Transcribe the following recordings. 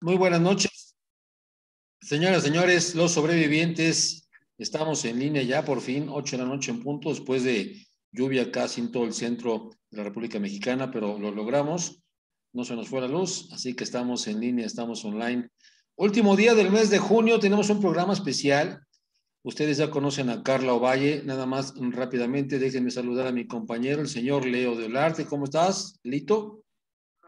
Muy buenas noches. Señoras, señores, los sobrevivientes, estamos en línea ya por fin, 8 de la noche en punto, después de lluvia casi en todo el centro de la República Mexicana, pero lo logramos, no se nos fue la luz, así que estamos en línea, estamos online. Último día del mes de junio, tenemos un programa especial. Ustedes ya conocen a Carla Ovalle, nada más rápidamente déjenme saludar a mi compañero, el señor Leo de Olarte. ¿Cómo estás, Lito?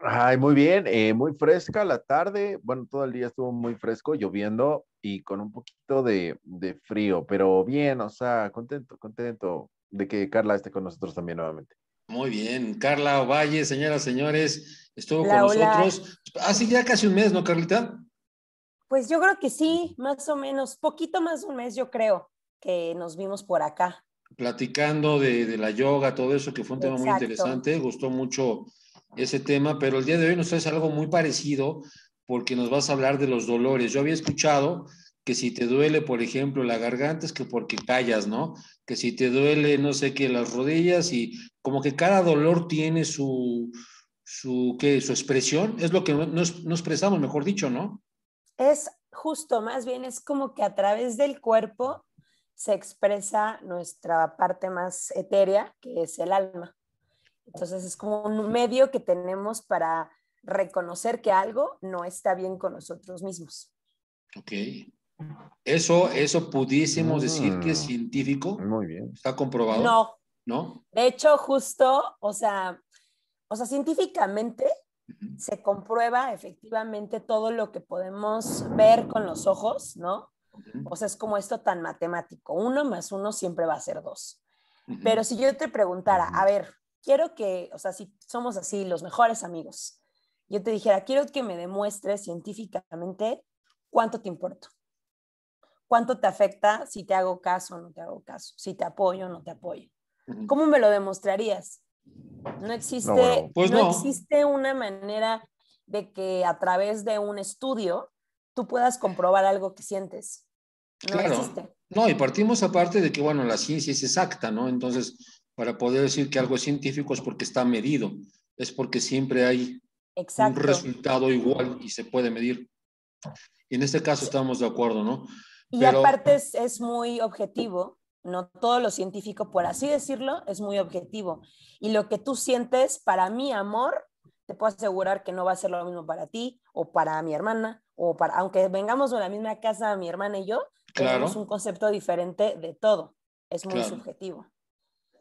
Ay, muy bien, eh, muy fresca la tarde. Bueno, todo el día estuvo muy fresco, lloviendo y con un poquito de, de frío, pero bien, o sea, contento, contento de que Carla esté con nosotros también nuevamente. Muy bien, Carla Valle, señoras, señores, estuvo con nosotros. Hola. Ah, Hace ya casi un mes, ¿no, Carlita? Pues yo creo que sí, más o menos, poquito más de un mes, yo creo, que nos vimos por acá. Platicando de, de la yoga, todo eso, que fue un tema muy interesante, gustó mucho ese tema, pero el día de hoy nos traes algo muy parecido porque nos vas a hablar de los dolores. Yo había escuchado que si te duele, por ejemplo, la garganta es que porque callas, ¿no? Que si te duele, no sé qué, las rodillas y como que cada dolor tiene su, su, ¿qué? su expresión, es lo que nos, nos expresamos, mejor dicho, ¿no? Es justo, más bien es como que a través del cuerpo se expresa nuestra parte más etérea, que es el alma. Entonces es como un medio que tenemos para reconocer que algo no está bien con nosotros mismos. Ok. Eso, eso pudiésemos decir que es mm. científico. Muy bien. ¿Está comprobado? No. ¿No? De hecho, justo, o sea, o sea, científicamente se comprueba efectivamente todo lo que podemos ver con los ojos, ¿no? O sea, es como esto tan matemático. Uno más uno siempre va a ser dos. Pero si yo te preguntara, a ver, quiero que, o sea, si somos así, los mejores amigos, yo te dijera, quiero que me demuestres científicamente cuánto te importo, cuánto te afecta si te hago caso o no te hago caso, si te apoyo o no te apoyo. ¿Cómo me lo demostrarías? No existe, pues no, existe una manera de que a través de un estudio tú puedas comprobar algo que sientes. No claro. existe. No, y partimos aparte de que, bueno, la ciencia es exacta, ¿no? Entonces, para poder decir que algo es científico es porque está medido, es porque siempre hay un resultado igual y se puede medir. en este caso estamos de acuerdo, ¿no? Y aparte es, muy objetivo, no todo lo científico, por así decirlo, es muy objetivo. Y lo que tú sientes, para mi amor, te puedo asegurar que no va a ser lo mismo para ti o para mi hermana, o para, aunque vengamos de la misma casa, mi hermana y yo, tenemos un concepto diferente de todo. Es muy subjetivo.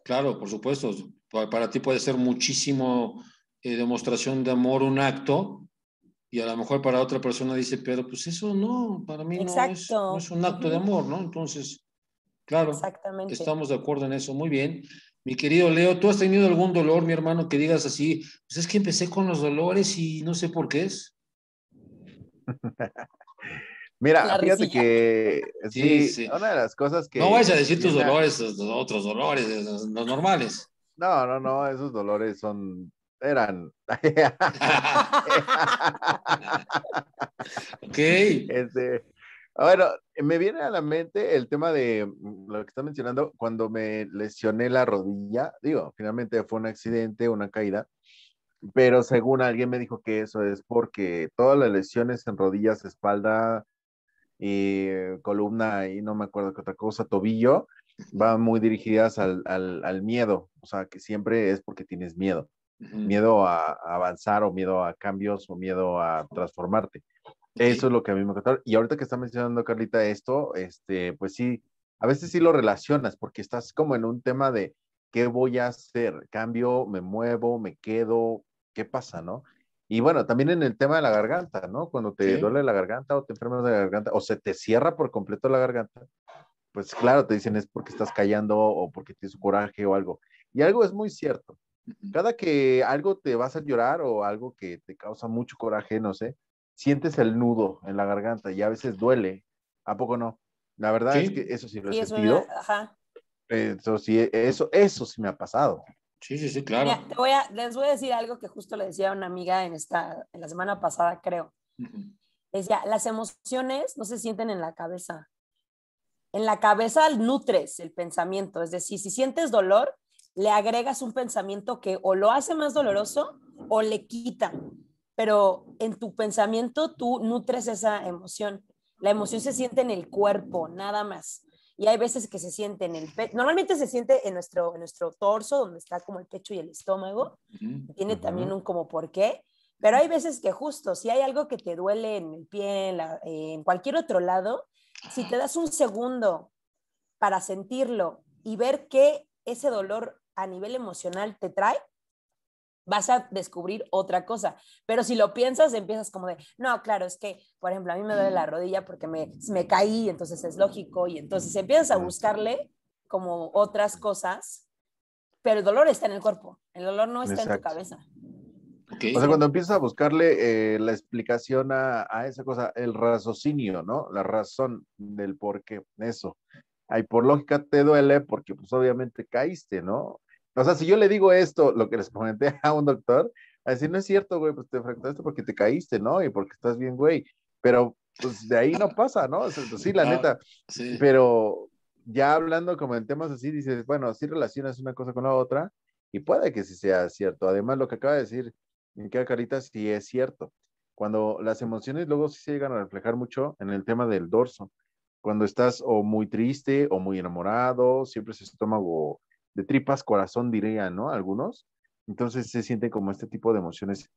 Claro, por supuesto. Para ti puede ser muchísimo eh, demostración de amor un acto y a lo mejor para otra persona dice, pero pues eso no, para mí no es, un acto de amor, ¿no? Entonces, claro, estamos de acuerdo en eso. Muy bien. Mi querido Leo, ¿tú has tenido algún dolor, mi hermano, que digas así? Pues es que empecé con los dolores y no sé por qué es. Mira, fíjate que sí, una de las cosas que... No vayas a decir tus dolores, otros dolores, los normales. No, no, no, esos dolores son, eran. ok. Este, bueno, me viene a la mente el tema de mm, lo que está mencionando, cuando me lesioné la rodilla, digo, finalmente fue un accidente, una caída, pero según alguien me dijo que eso es porque todas las lesiones en rodillas, espalda, y eh, columna y no me acuerdo qué otra cosa, tobillo, van muy dirigidas al, al, miedo, o sea, que siempre es porque tienes miedo, miedo a, avanzar o miedo a cambios o miedo a transformarte. Eso es lo que a mí me encantó. Y ahorita que está mencionando Carlita esto, este, pues sí, a veces sí lo relacionas porque estás como en un tema de qué voy a hacer, cambio, me muevo, me quedo, qué pasa, ¿no? Y bueno, también en el tema de la garganta, ¿no? Cuando te duele la garganta o te enfermas de la garganta o se te cierra por completo la garganta, pues claro, te dicen es porque estás callando o porque tienes coraje o algo. Y algo es muy cierto. Cada que algo te vas a llorar o algo que te causa mucho coraje, no sé, sientes el nudo en la garganta y a veces duele. ¿A poco no? La verdad es que eso sí lo he sentido. Eso sí, eso, eso sí me ha pasado. Sí, sí, sí, claro. les voy a decir algo que justo le decía a una amiga en, esta, en la semana pasada, creo. Es ya las emociones no se sienten en la cabeza. En la cabeza nutres el pensamiento, es decir, si sientes dolor, le agregas un pensamiento que o lo hace más doloroso o le quita, pero en tu pensamiento tú nutres esa emoción. La emoción se siente en el cuerpo, nada más y hay veces que se siente en el pecho, normalmente se siente en nuestro, en nuestro torso, donde está como el pecho y el estómago, tiene también un como por qué, pero hay veces que justo, si hay algo que te duele en el pie, en, en cualquier otro lado, si te das un segundo para sentirlo y ver qué ese dolor a nivel emocional te trae, vas a descubrir otra cosa. Pero si lo piensas, empiezas como de, no, claro, es que, por ejemplo, a mí me duele la rodilla porque me, me caí, entonces es lógico, y entonces empiezas a buscarle como otras cosas, pero el dolor está en el cuerpo, el dolor no está en tu cabeza. O sea, cuando empiezas a buscarle eh, la explicación a, a, esa cosa, el raciocinio, ¿no? La razón del por qué, eso. Ahí por lógica te duele porque pues obviamente caíste, ¿no? O sea, si yo le digo esto, lo que les comenté a un doctor, así no es cierto, güey, pues te fracturaste porque te caíste, ¿no? Y porque estás bien, güey. Pero pues de ahí no pasa, ¿no? Pues, sí, la neta. Pero ya hablando como en temas así, dices, bueno, si relacionas una cosa con la otra y puede que sí sea cierto. Además, lo que acaba de decir en qué Carita, sí es cierto. Cuando las emociones luego sí se llegan a reflejar mucho en el tema del dorso. Cuando estás o muy triste o muy enamorado, siempre es estómago de tripas corazón, diría, ¿no? Algunos. Entonces se sienten como este tipo de emociones.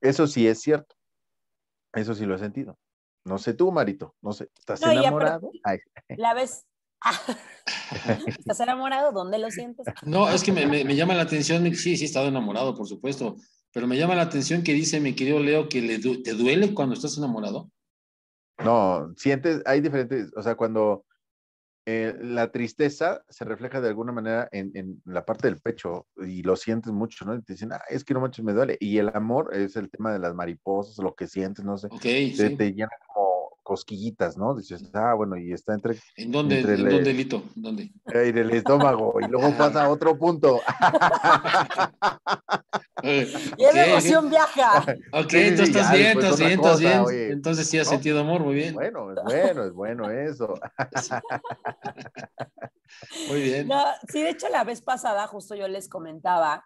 Eso sí es cierto. Eso sí lo he sentido. No sé tú, Marito, no sé, ¿estás enamorado? La ves. ¿Estás enamorado? ¿Dónde lo sientes? No, es que me, me, llama la atención, sí, sí, he estado enamorado, por supuesto, pero me llama la atención que dice mi querido Leo que te duele cuando estás enamorado. No, sientes, hay diferentes, o sea, cuando eh, la tristeza se refleja de alguna manera en, en, la parte del pecho y lo sientes mucho, ¿no? Y te dicen, ah, es que no manches, me duele. Y el amor es el tema de las mariposas, lo que sientes, no sé. se te, cosquillitas, ¿no? Dices, ah, bueno, y está entre... ¿En dónde, ¿en dónde, Lito? Eh, ¿Dónde? En el estómago, y luego pasa a otro punto. Eh, y la emoción viaja. Ok, entonces estás bien, estás bien, estás bien. Entonces sí has sentido amor, muy bien. Bueno, es bueno, es bueno eso. muy bien. No, sí, de hecho la vez pasada justo yo les comentaba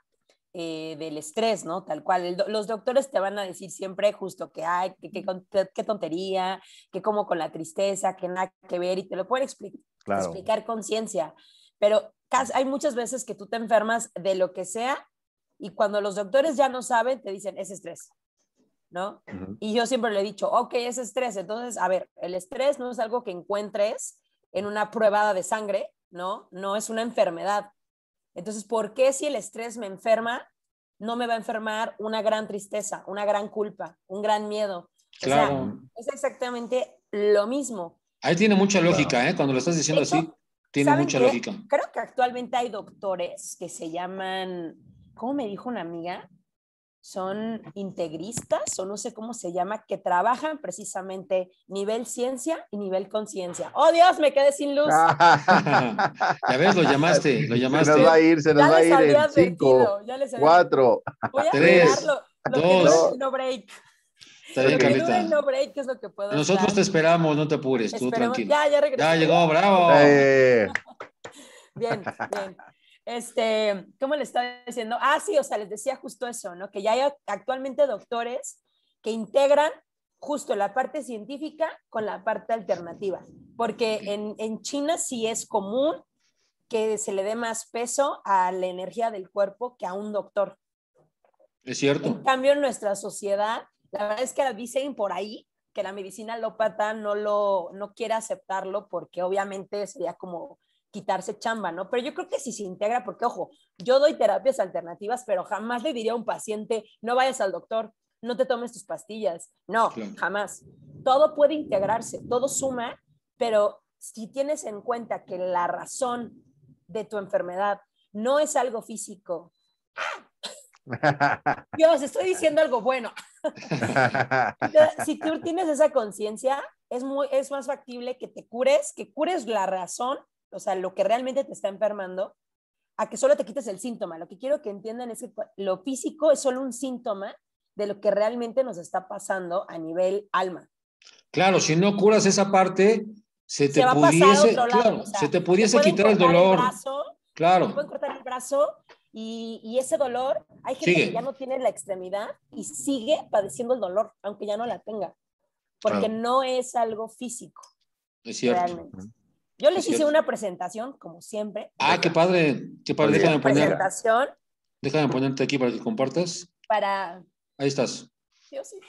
eh, del estrés, ¿no? Tal cual. los doctores te van a decir siempre justo que hay, qué tontería, que como con la tristeza, que nada que ver, y te lo pueden explicar con ciencia. Pero hay muchas veces que tú te enfermas de lo que sea y cuando los doctores ya no saben, te dicen, es estrés. ¿No? Y yo siempre le he dicho, ok, es estrés. Entonces, a ver, el estrés no es algo que encuentres en una prueba de sangre, ¿no? No es una enfermedad entonces, ¿por qué si el estrés me enferma, no me va a enfermar una gran tristeza, una gran culpa, un gran miedo? Claro. es exactamente lo mismo. Ahí tiene mucha lógica, ¿eh? Cuando lo estás diciendo así, tiene mucha lógica. Creo que actualmente hay doctores que se llaman, ¿cómo me dijo una amiga? son integristas o no sé cómo se llama, que trabajan precisamente nivel ciencia y nivel conciencia. ¡Oh Dios, me quedé sin luz! ya ves, lo llamaste, lo llamaste. Se nos va a ir, se nos va a ir cinco, ya les cuatro, Voy a tres, dos. no, break. No break, es lo que puedo Nosotros te esperamos, no te apures, tú tranquilo. Ya, ya regresé. Ya llegó, bravo. Eh. bien, bien. Este, ¿cómo le estaba diciendo? Ah, sí, o sea, les decía justo eso, ¿no? Que ya hay actualmente doctores que integran justo la parte científica con la parte alternativa, porque en, en China sí es común que se le dé más peso a la energía del cuerpo que a un doctor. Es cierto. En cambio, en nuestra sociedad, la verdad es que dicen por ahí que la medicina lópata no lo no quiere aceptarlo porque obviamente sería como quitarse chamba, ¿no? Pero yo creo que si se integra, porque ojo, yo doy terapias alternativas, pero jamás le diría a un paciente, no vayas al doctor, no te tomes tus pastillas, no, jamás. Todo puede integrarse, todo suma, pero si tienes en cuenta que la razón de tu enfermedad no es algo físico, Dios, estoy diciendo algo bueno. si tú tienes esa conciencia, es, muy, es más factible que te cures, que cures la razón o sea, lo que realmente te está enfermando, a que solo te quites el síntoma. Lo que quiero que entiendan es que lo físico es solo un síntoma de lo que realmente nos está pasando a nivel alma. Claro, si no curas esa parte, se te se pudiese, se te pudiese quitar el dolor. claro. Te pueden cortar el brazo y, ese dolor, hay gente que ya no tiene la extremidad y sigue padeciendo el dolor, aunque ya no la tenga, porque no es algo físico. Es cierto. Yo les hice una presentación, como siempre. Ah, qué padre, qué padre. déjame, poner, presentación. déjame ponerte aquí para que compartas. Para. Ahí estás. Diosito.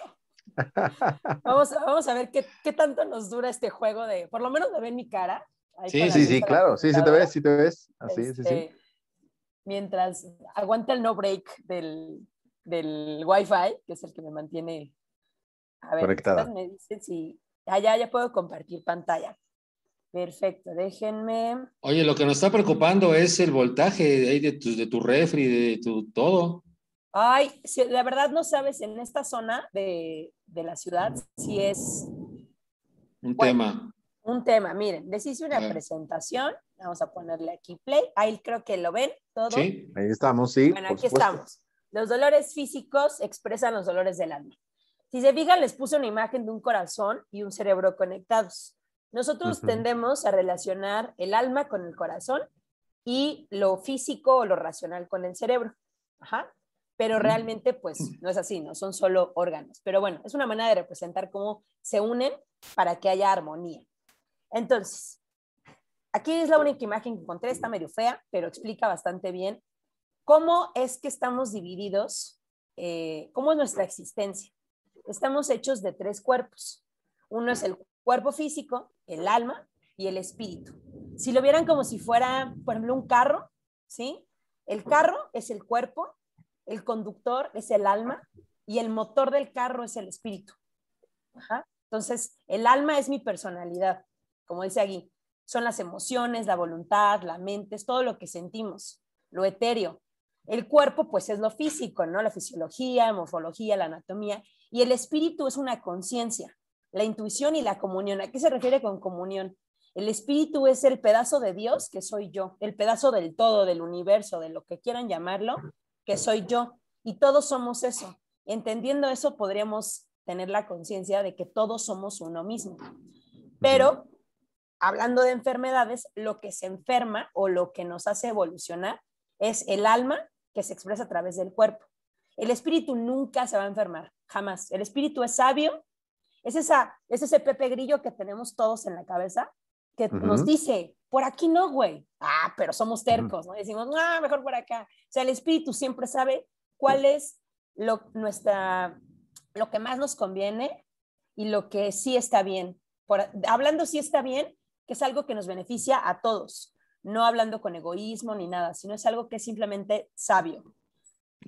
Vamos, vamos a ver qué, tanto nos dura este juego de. Por lo menos me ven mi cara. sí, sí, sí, claro. Sí, sí te ves, sí te ves. Así, sí, sí. Este, mientras aguanta el no break del, del Wi-Fi, que es el que me mantiene. A me dicen si. allá ah, ya puedo compartir pantalla. Perfecto, déjenme. Oye, lo que nos está preocupando es el voltaje de, de, tu, refri, de tu todo. Ay, si, la verdad no sabes, en esta zona de, la ciudad si es... Un tema. Un tema, miren, les hice una presentación, vamos a ponerle aquí play, ahí creo que lo ven todo. Sí, ahí estamos, sí. Bueno, aquí estamos. Los dolores físicos expresan los dolores del alma. Si se fijan, les puse una imagen de un corazón y un cerebro conectados. Nosotros tendemos a relacionar el alma con el corazón y lo físico o lo racional con el cerebro. Pero realmente, pues, no es así, no son solo órganos. Pero bueno, es una manera de representar cómo se unen para que haya armonía. Entonces, aquí es la única imagen que encontré, está medio fea, pero explica bastante bien cómo es que estamos divididos, eh, cómo es nuestra existencia. Estamos hechos de tres cuerpos. Uno es el cuerpo físico, el alma y el espíritu. Si lo vieran como si fuera, por ejemplo, un carro, ¿sí? El carro es el cuerpo, el conductor es el alma y el motor del carro es el espíritu. Entonces, el alma es mi personalidad, como dice aquí. Son las emociones, la voluntad, la mente, es todo lo que sentimos, lo etéreo. El cuerpo, pues, es lo físico, ¿no? La fisiología, morfología, la anatomía. Y el espíritu es una conciencia, la intuición y la comunión. ¿A qué se refiere con comunión? El espíritu es el pedazo de Dios que soy yo, el pedazo del todo, del universo, de lo que quieran llamarlo, que soy yo. Y todos somos eso. Entendiendo eso, podríamos tener la conciencia de que todos somos uno mismo. Pero, hablando de enfermedades, lo que se enferma o lo que nos hace evolucionar es el alma que se expresa a través del cuerpo. El espíritu nunca se va a enfermar, jamás. El espíritu es sabio es, ese Pepe Grillo que tenemos todos en la cabeza, que nos dice, por aquí no, güey. Ah, pero somos tercos, ¿no? decimos, ah, mejor por acá. O sea, el espíritu siempre sabe cuál es lo, nuestra, lo que más nos conviene y lo que sí está bien. hablando sí está bien, que es algo que nos beneficia a todos, no hablando con egoísmo ni nada, sino es algo que es simplemente sabio.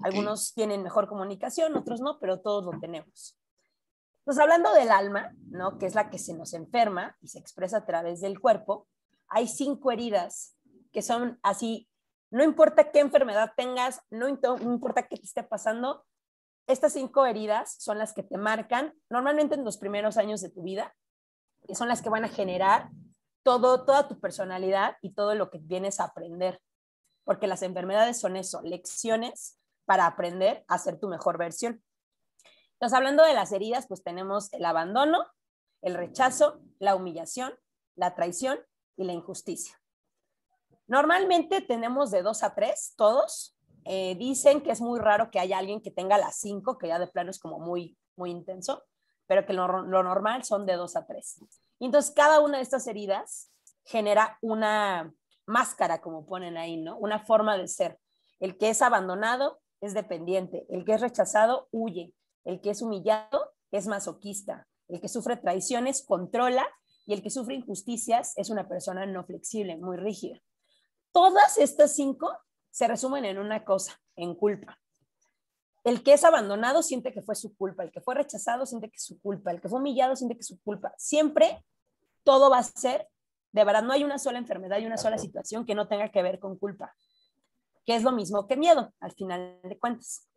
Algunos tienen mejor comunicación, otros no, pero todos lo tenemos. Entonces, pues, hablando del alma, ¿no? Que es la que se nos enferma y se expresa a través del cuerpo, hay cinco heridas que son así, no importa qué enfermedad tengas, no, importa qué te esté pasando, estas cinco heridas son las que te marcan normalmente en los primeros años de tu vida, que son las que van a generar todo, toda tu personalidad y todo lo que vienes a aprender. Porque las enfermedades son eso, lecciones para aprender a ser tu mejor versión. Entonces, hablando de las heridas, pues tenemos el abandono, el rechazo, la humillación, la traición y la injusticia. Normalmente tenemos de dos a tres, todos. Eh, dicen que es muy raro que haya alguien que tenga las cinco, que ya de plano es como muy, muy intenso, pero que lo, lo normal son de dos a tres. Y entonces cada una de estas heridas genera una máscara, como ponen ahí, ¿no? Una forma de ser. El que es abandonado es dependiente, el que es rechazado huye, el que es humillado es masoquista. El que sufre traiciones controla y el que sufre injusticias es una persona no flexible, muy rígida. Todas estas cinco se resumen en una cosa, en culpa. El que es abandonado siente que fue su culpa, el que fue rechazado siente que es su culpa, el que fue humillado siente que es su culpa. Siempre todo va a ser, de verdad, no hay una sola enfermedad y una sola situación que no tenga que ver con culpa, que es lo mismo que miedo, al final de cuentas.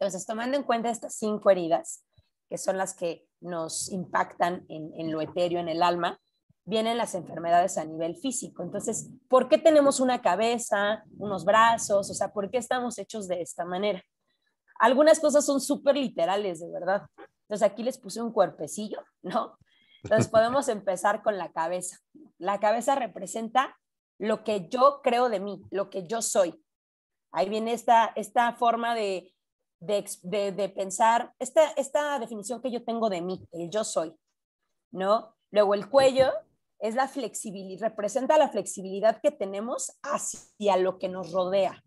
Entonces, tomando en cuenta estas cinco heridas, que son las que nos impactan en, lo etéreo, en el alma, vienen las enfermedades a nivel físico. Entonces, ¿por qué tenemos una cabeza, unos brazos? O sea, ¿por qué estamos hechos de esta manera? Algunas cosas son súper literales, de verdad. Entonces, aquí les puse un cuerpecillo, ¿no? Entonces, podemos empezar con la cabeza. La cabeza representa lo que yo creo de mí, lo que yo soy. Ahí viene esta, esta forma de de, pensar esta, esta definición que yo tengo de mí, el yo soy, ¿no? Luego el cuello es la flexibilidad, representa la flexibilidad que tenemos hacia lo que nos rodea,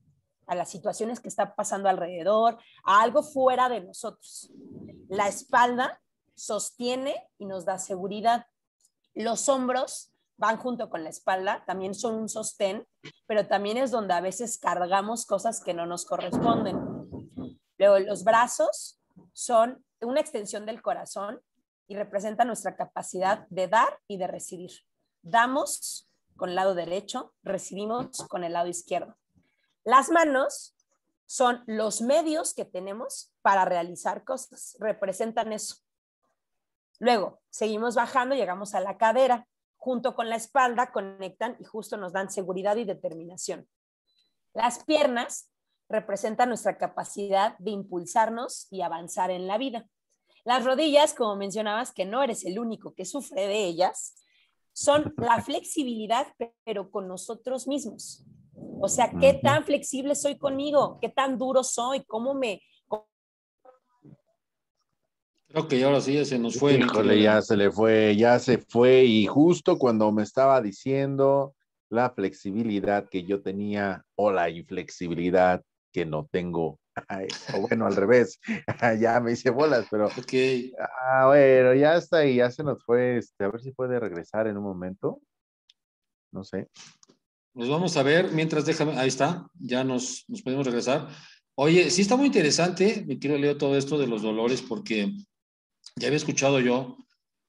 a las situaciones que está pasando alrededor, a algo fuera de nosotros. La espalda sostiene y nos da seguridad. Los hombros van junto con la espalda, también son un sostén, pero también es donde a veces cargamos cosas que no nos corresponden. Luego, los brazos son una extensión del corazón y representan nuestra capacidad de dar y de recibir. Damos con el lado derecho, recibimos con el lado izquierdo. Las manos son los medios que tenemos para realizar cosas, representan eso. Luego, seguimos bajando, llegamos a la cadera, junto con la espalda conectan y justo nos dan seguridad y determinación. Las piernas representa nuestra capacidad de impulsarnos y avanzar en la vida. Las rodillas, como mencionabas, que no eres el único que sufre de ellas, son la flexibilidad, pero con nosotros mismos. O sea, qué tan flexible soy conmigo, qué tan duro soy, cómo me... Creo que ahora sí ya se nos fue. Híjole, ya se le fue, ya se fue. Y justo cuando me estaba diciendo la flexibilidad que yo tenía o la inflexibilidad que no tengo. o bueno, al revés, ya me hice bolas, pero. Ok. Ah, bueno, ya está y ya se nos fue. Este, a ver si puede regresar en un momento. No sé. Nos vamos a ver, mientras déjame, ahí está, ya nos, nos podemos regresar. Oye, sí está muy interesante, me quiero leer todo esto de los dolores porque ya había escuchado yo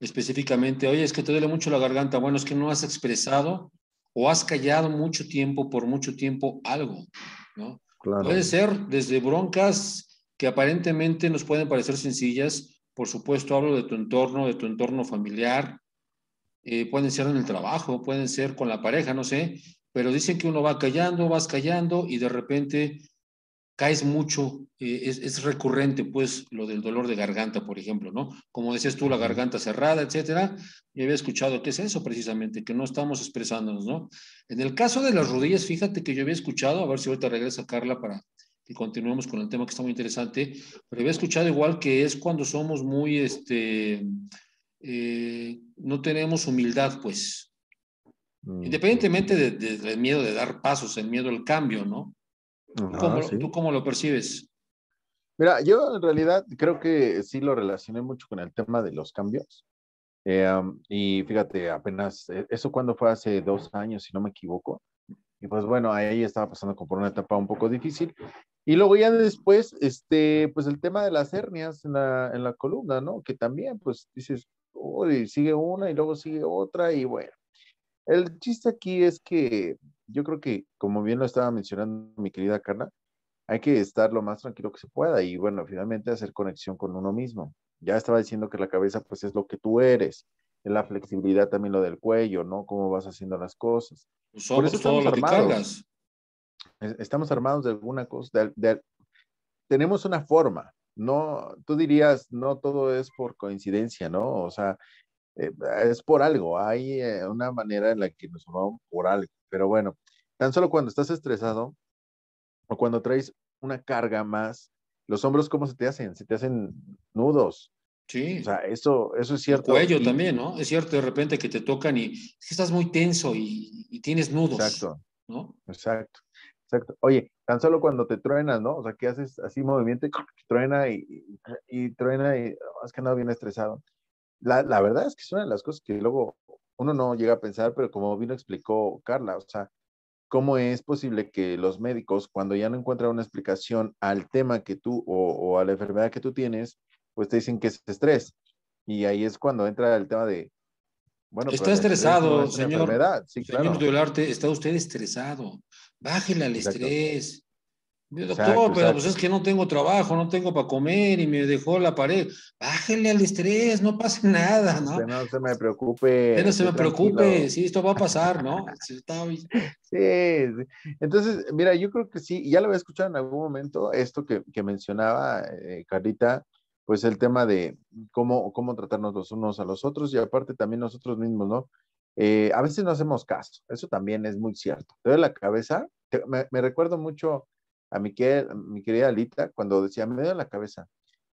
específicamente, oye, es que te duele mucho la garganta, bueno, es que no has expresado o has callado mucho tiempo, por mucho tiempo, algo, ¿no? Puede ser desde broncas que aparentemente nos pueden parecer sencillas, por supuesto hablo de tu entorno, de tu entorno familiar, eh, pueden ser en el trabajo, pueden ser con la pareja, no sé, pero dicen que uno va callando, vas callando y de repente caes mucho, eh, es, recurrente, pues, lo del dolor de garganta, por ejemplo, ¿no? Como decías tú, la garganta cerrada, etcétera. Y había escuchado que es eso precisamente, que no estamos expresándonos, ¿no? En el caso de las rodillas, fíjate que yo había escuchado, a ver si ahorita regresa Carla para que continuemos con el tema que está muy interesante, pero había escuchado igual que es cuando somos muy, este, eh, no tenemos humildad, pues. Independientemente del miedo de dar pasos, el miedo al cambio, ¿no? ¿Tú cómo lo percibes? Mira, yo en realidad creo que sí lo relacioné mucho con el tema de los cambios. Eh, y fíjate, apenas, eh, eso cuando fue hace dos años, si no me equivoco. Y pues bueno, ahí estaba pasando por una etapa un poco difícil. Y luego ya después, este, pues el tema de las hernias en la, en la columna, ¿no? Que también, pues dices, sigue una y luego sigue otra y bueno. El chiste aquí es que yo creo que, como bien lo estaba mencionando mi querida Carla, hay que estar lo más tranquilo que se pueda y bueno, finalmente hacer conexión con uno mismo. Ya estaba diciendo que la cabeza pues es lo que tú eres, la flexibilidad también lo del cuello, ¿no? Cómo vas haciendo las cosas. Pues somos, Por eso estamos armados. Estamos armados de alguna cosa, tenemos una forma, no, tú dirías, no todo es por coincidencia, ¿no? O sea, eh, es por algo, hay eh, una manera en la que nos formamos por algo, pero bueno, tan solo cuando estás estresado o cuando traes una carga más, los hombros, ¿cómo se te hacen? Se te hacen nudos. Sí. O sea, eso, eso es cierto. El cuello también, ¿no? Es cierto, de repente que te tocan y estás muy tenso y, tienes nudos. Exacto. ¿no? Exacto. Oye, tan solo cuando te truenas, ¿no? O sea, que haces así movimiento y truena y, truena y oh, es que bien estresado la, la, verdad es que son de las cosas que luego uno no llega a pensar, pero como bien explicó Carla, o sea, ¿cómo es posible que los médicos, cuando ya no encuentran una explicación al tema que tú o, o a la enfermedad que tú tienes, pues te dicen que es estrés? Y ahí es cuando entra el tema de, bueno, está pues, estresado, señor. Sí, claro. está usted estresado. bájela al estrés. Doctor, pero pues es que no tengo trabajo, no tengo para comer y me dejó la pared. Bájele al estrés, no pase nada, ¿no? Que no se me preocupe. Que no se me preocupe, sí, esto va a pasar, ¿no? sí, entonces, mira, yo creo que sí, ya lo había escuchado en algún momento, esto que, mencionaba eh, Carita, pues el tema de cómo, cómo tratarnos los unos a los otros y aparte también nosotros mismos, ¿no? Eh, a veces no hacemos caso, eso también es muy cierto. Te doy la cabeza, me recuerdo mucho a mi, querida Alita cuando decía, me duele la cabeza.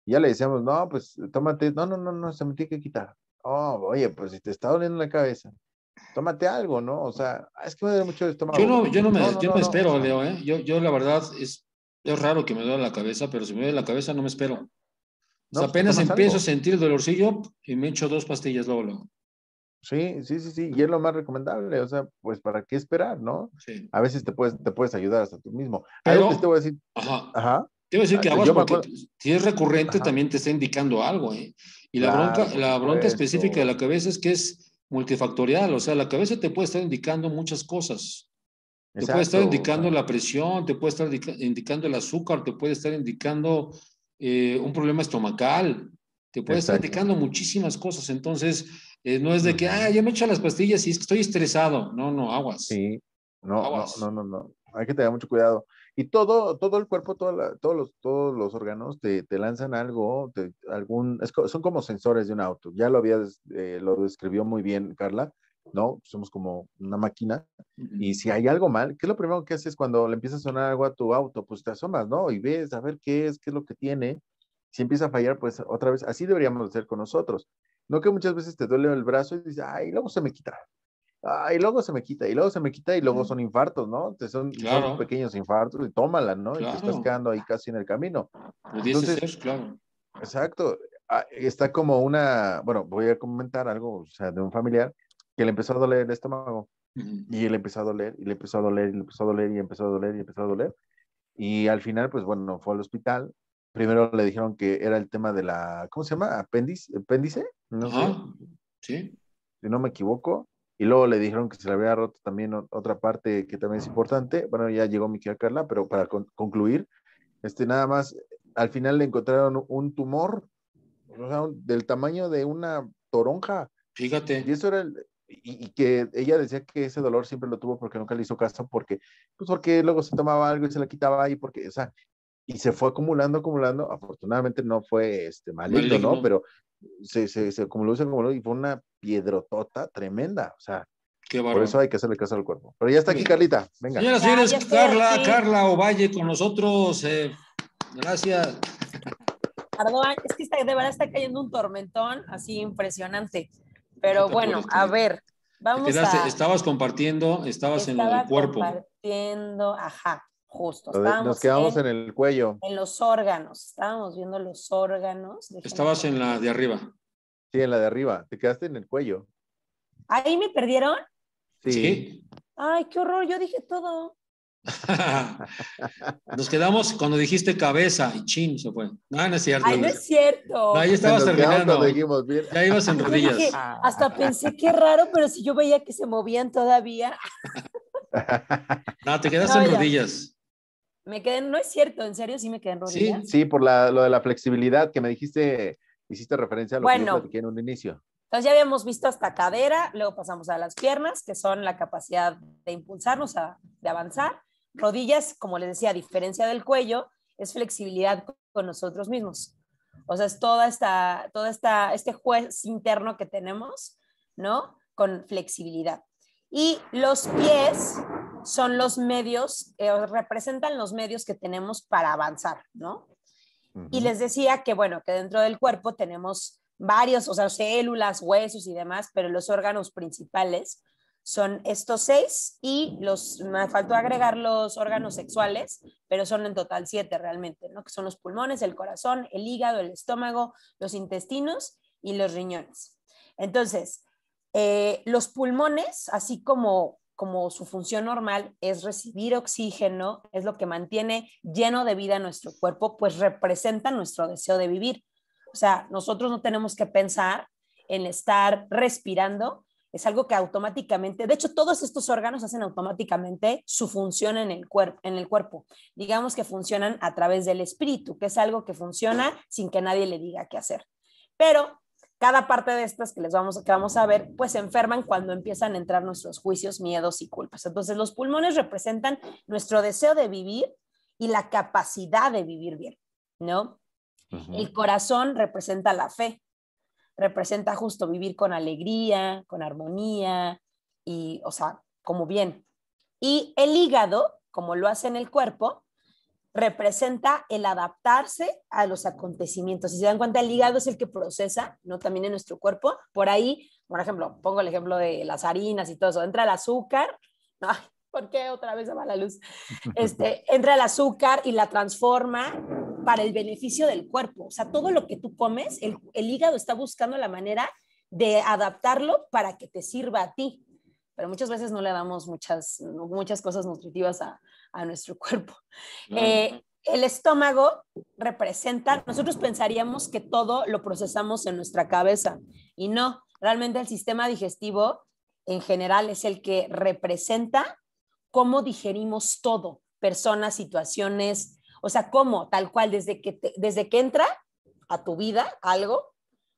Y ya le decíamos, no, pues tómate, no, no, no, no, se me tiene que quitar. Oh, oye, pues si te está doliendo la cabeza, tómate algo, ¿no? O sea, es que me duele mucho el estómago. Yo no, yo no me, yo no, espero, Leo, ¿eh? Yo, yo la verdad es, es raro que me duele la cabeza, pero si me duele la cabeza no me espero. Pues, apenas empiezo a sentir dolorcillo y me echo dos pastillas luego, luego. Sí, sí, sí, sí, y es lo más recomendable, o sea, pues para qué esperar, ¿no? A veces te puedes, te puedes ayudar hasta tú mismo. Pero, te voy a decir, ajá, Te voy a decir ah, que eh, porque si es recurrente también te está indicando algo, ¿eh? Y la bronca, la bronca específica de la cabeza es que es multifactorial, o sea, la cabeza te puede estar indicando muchas cosas. Te puede estar indicando la presión, te puede estar indicando el azúcar, te puede estar indicando eh, un problema estomacal, te puede estar indicando muchísimas cosas. Entonces, eh, no es de que, ah, ya me echo las pastillas y estoy estresado. No, no, aguas. Sí, no, no, no, no, Hay que tener mucho cuidado. Y todo, todo el cuerpo, toda todos, los, todos los órganos te, te lanzan algo, algún, son como sensores de un auto. Ya lo había, eh, lo describió muy bien Carla, ¿no? Somos como una máquina. Y si hay algo mal, ¿qué es lo primero que haces cuando le empieza a sonar algo a tu auto? Pues te asomas, ¿no? Y ves a ver qué es, qué es lo que tiene si empieza a fallar, pues otra vez, así deberíamos hacer con nosotros. No que muchas veces te duele el brazo y dices, ay, luego se me quita. Ay, luego se me quita, y luego se me quita, y luego son infartos, ¿no? son, pequeños infartos y tómala, ¿no? Y te estás quedando ahí casi en el camino. Entonces, claro. Exacto. Ah, está como una, bueno, voy a comentar algo, o sea, de un familiar que le empezó a doler el estómago. Y él empezó a doler, y le empezó a doler, y le empezó a doler, y empezó a doler, y empezó a doler. Y al final, pues bueno, fue al hospital, primero le dijeron que era el tema de la, ¿cómo se llama? Apéndice, apéndice, no Ajá, sé. Sí. Si no me equivoco. Y luego le dijeron que se le había roto también otra parte que también es importante. Bueno, ya llegó mi querida Carla, pero para concluir, este nada más, al final le encontraron un tumor, del tamaño de una toronja. Fíjate. Y eso era el, y, que ella decía que ese dolor siempre lo tuvo porque nunca le hizo caso, porque, pues porque luego se tomaba algo y se la quitaba ahí porque, o sea, y se fue acumulando, acumulando. Afortunadamente no fue este, ¿no? Pero se, se, acumuló, se acumuló y fue una piedrotota tremenda. O sea, por eso hay que hacerle caso al cuerpo. Pero ya está aquí, Carlita. Venga. Señoras y señores, Carla, Carla Ovalle con nosotros. Eh, gracias. Perdón, es que de verdad está cayendo un tormentón así impresionante. Pero bueno, a ver, vamos a... Estabas compartiendo, estabas en el cuerpo. Compartiendo, ajá. Justo. Estábamos Nos quedamos en, el cuello. En los órganos. Estábamos viendo los órganos. Estabas en la de arriba. Sí, en la de arriba. Te quedaste en el cuello. ¿Ahí me perdieron? Sí. Ay, qué horror. Yo dije todo. Nos quedamos cuando dijiste cabeza y chin se fue. No, no es cierto. Ay, no es cierto. ahí estabas terminando. Dijimos, ya ibas en rodillas. hasta pensé que raro, pero si yo veía que se movían todavía. no, te quedas en rodillas. Me no es cierto, en serio sí me quedé en rodillas. Sí, sí, por lo de la flexibilidad que me dijiste, hiciste referencia a lo que yo en un inicio. Entonces ya habíamos visto hasta cadera, luego pasamos a las piernas, que son la capacidad de impulsarnos, a, de avanzar. Rodillas, como les decía, a diferencia del cuello, es flexibilidad con nosotros mismos. O sea, es toda esta, toda esta, este juez interno que tenemos, ¿no? Con flexibilidad. Y los pies, son los medios, eh, representan los medios que tenemos para avanzar, ¿no? Y les decía que, bueno, que dentro del cuerpo tenemos varios, o sea, células, huesos y demás, pero los órganos principales son estos seis y los, me faltó agregar los órganos sexuales, pero son en total siete realmente, ¿no? Que son los pulmones, el corazón, el hígado, el estómago, los intestinos y los riñones. Entonces, eh, los pulmones, así como como su función normal es recibir oxígeno, es lo que mantiene lleno de vida nuestro cuerpo, pues representa nuestro deseo de vivir. O sea, nosotros no tenemos que pensar en estar respirando, es algo que automáticamente, de hecho todos estos órganos hacen automáticamente su función en el, cuerpo, en el cuerpo. Digamos que funcionan a través del espíritu, que es algo que funciona sin que nadie le diga qué hacer. Pero cada parte de estas que les vamos, que vamos a ver, pues se enferman cuando empiezan a entrar nuestros juicios, miedos y culpas. Entonces, los pulmones representan nuestro deseo de vivir y la capacidad de vivir bien, ¿no? El corazón representa la fe, representa justo vivir con alegría, con armonía y, o sea, como bien. Y el hígado, como lo hace en el cuerpo, representa el adaptarse a los acontecimientos. Si se dan cuenta, el hígado es el que procesa, ¿no? También en nuestro cuerpo. Por ahí, por ejemplo, pongo el ejemplo de las harinas y todo eso. Entra el azúcar, ¿no? ¿Por qué otra vez se va la luz? Este, entra el azúcar y la transforma para el beneficio del cuerpo. O sea, todo lo que tú comes, el, el hígado está buscando la manera de adaptarlo para que te sirva a ti. Pero muchas veces no le damos muchas, muchas cosas nutritivas a, a nuestro cuerpo. Eh, el estómago representa, nosotros pensaríamos que todo lo procesamos en nuestra cabeza y no, realmente el sistema digestivo en general es el que representa cómo digerimos todo, personas, situaciones, o sea, cómo, tal cual, desde que, desde que entra a tu vida algo,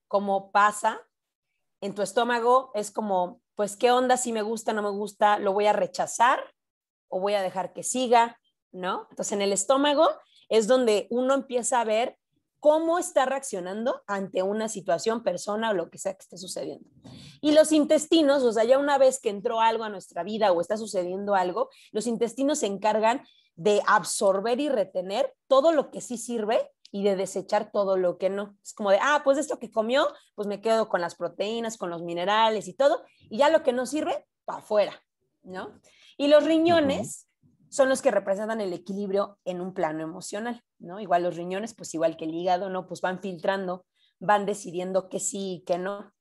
cómo pasa en tu estómago, es como, pues, ¿qué onda? Si me gusta, no me gusta, lo voy a rechazar, o voy a dejar que siga, ¿no? Entonces en el estómago es donde uno empieza a ver cómo está reaccionando ante una situación, persona o lo que sea que esté sucediendo. Y los intestinos, o sea, ya una vez que entró algo a nuestra vida o está sucediendo algo, los intestinos se encargan de absorber y retener todo lo que sí sirve y de desechar todo lo que no. Es como de, ah, pues esto que comió, pues me quedo con las proteínas, con los minerales y todo, y ya lo que no sirve, para afuera, ¿no? Y los riñones son los que representan el equilibrio en un plano emocional, ¿no? Igual los riñones, pues igual que el hígado, ¿no? Pues van filtrando, van decidiendo que sí y que no.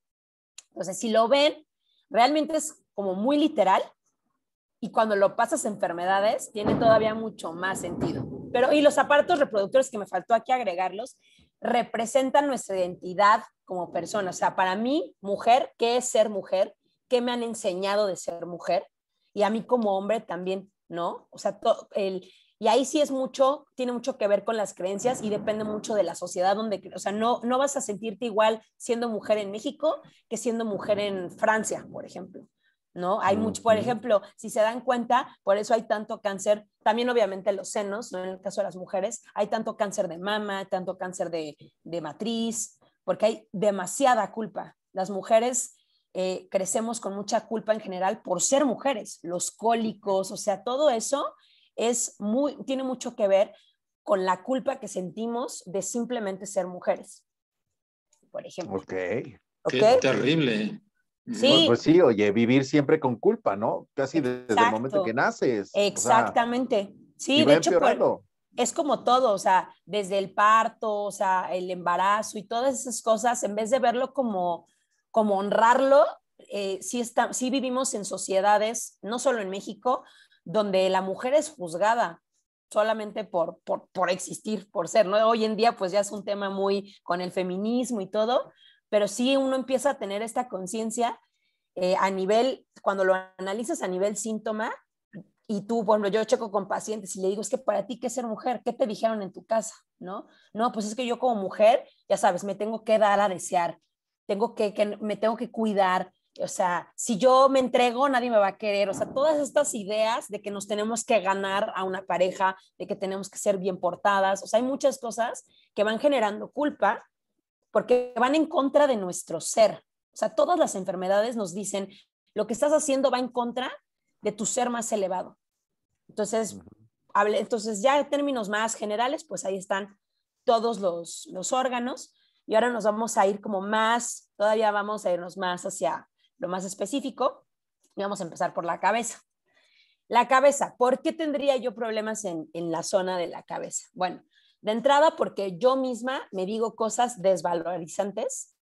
Entonces, si lo ven, realmente es como muy literal, y cuando lo pasas a enfermedades tiene todavía mucho más sentido. Pero y los aparatos reproductores que me faltó aquí agregarlos representan nuestra identidad como persona, o sea, para mí mujer, ¿qué es ser mujer? ¿Qué me han enseñado de ser mujer? y a mí como hombre también, ¿no? O sea, el, y ahí sí es mucho, tiene mucho que ver con las creencias y depende mucho de la sociedad donde, o sea, no, no vas a sentirte igual siendo mujer en México que siendo mujer en Francia, por ejemplo. ¿no? Hay mucho, por ejemplo, si se dan cuenta, por eso hay tanto cáncer, también obviamente los senos, en el caso de las mujeres, hay tanto cáncer de mama, tanto cáncer de, de matriz, porque hay demasiada culpa. Las mujeres eh, crecemos con mucha culpa en general por ser mujeres, los cólicos, o sea, todo eso es muy, tiene mucho que ver con la culpa que sentimos de simplemente ser mujeres, por ejemplo. terrible. Pues, pues sí. oye, vivir siempre con culpa, ¿no? Casi desde el momento que naces. Exactamente. sí, de hecho, pues, es como todo, o sea, desde el parto, o sea, el embarazo y todas esas cosas, en vez de verlo como como honrarlo, si eh, sí, está, vivimos en sociedades, no solo en México, donde la mujer es juzgada solamente por, por, existir, por ser, ¿no? Hoy en día pues ya es un tema muy con el feminismo y todo, pero sí uno empieza a tener esta conciencia eh, a nivel, cuando lo analizas a nivel síntoma, y tú, bueno, yo checo con pacientes y le digo, es que para ti, ¿qué es ser mujer? ¿Qué te dijeron en tu casa? ¿No? No, pues es que yo como mujer, ya sabes, me tengo que dar a desear, tengo que, me tengo que cuidar, o sea, si yo me entrego, nadie me va a querer. O sea, todas estas ideas de que nos tenemos que ganar a una pareja, de que tenemos que ser bien portadas. O sea, hay muchas cosas que van generando culpa porque van en contra de nuestro ser. O sea, todas las enfermedades nos dicen, lo que estás haciendo va en contra de tu ser más elevado. Entonces, hable, entonces ya en términos más generales, pues ahí están todos los órganos y ahora nos vamos a ir como más, todavía vamos a irnos más hacia lo más específico y vamos a empezar por la cabeza. La cabeza, ¿por qué tendría yo problemas en, la zona de la cabeza? Bueno, de entrada porque yo misma me digo cosas desvalorizantes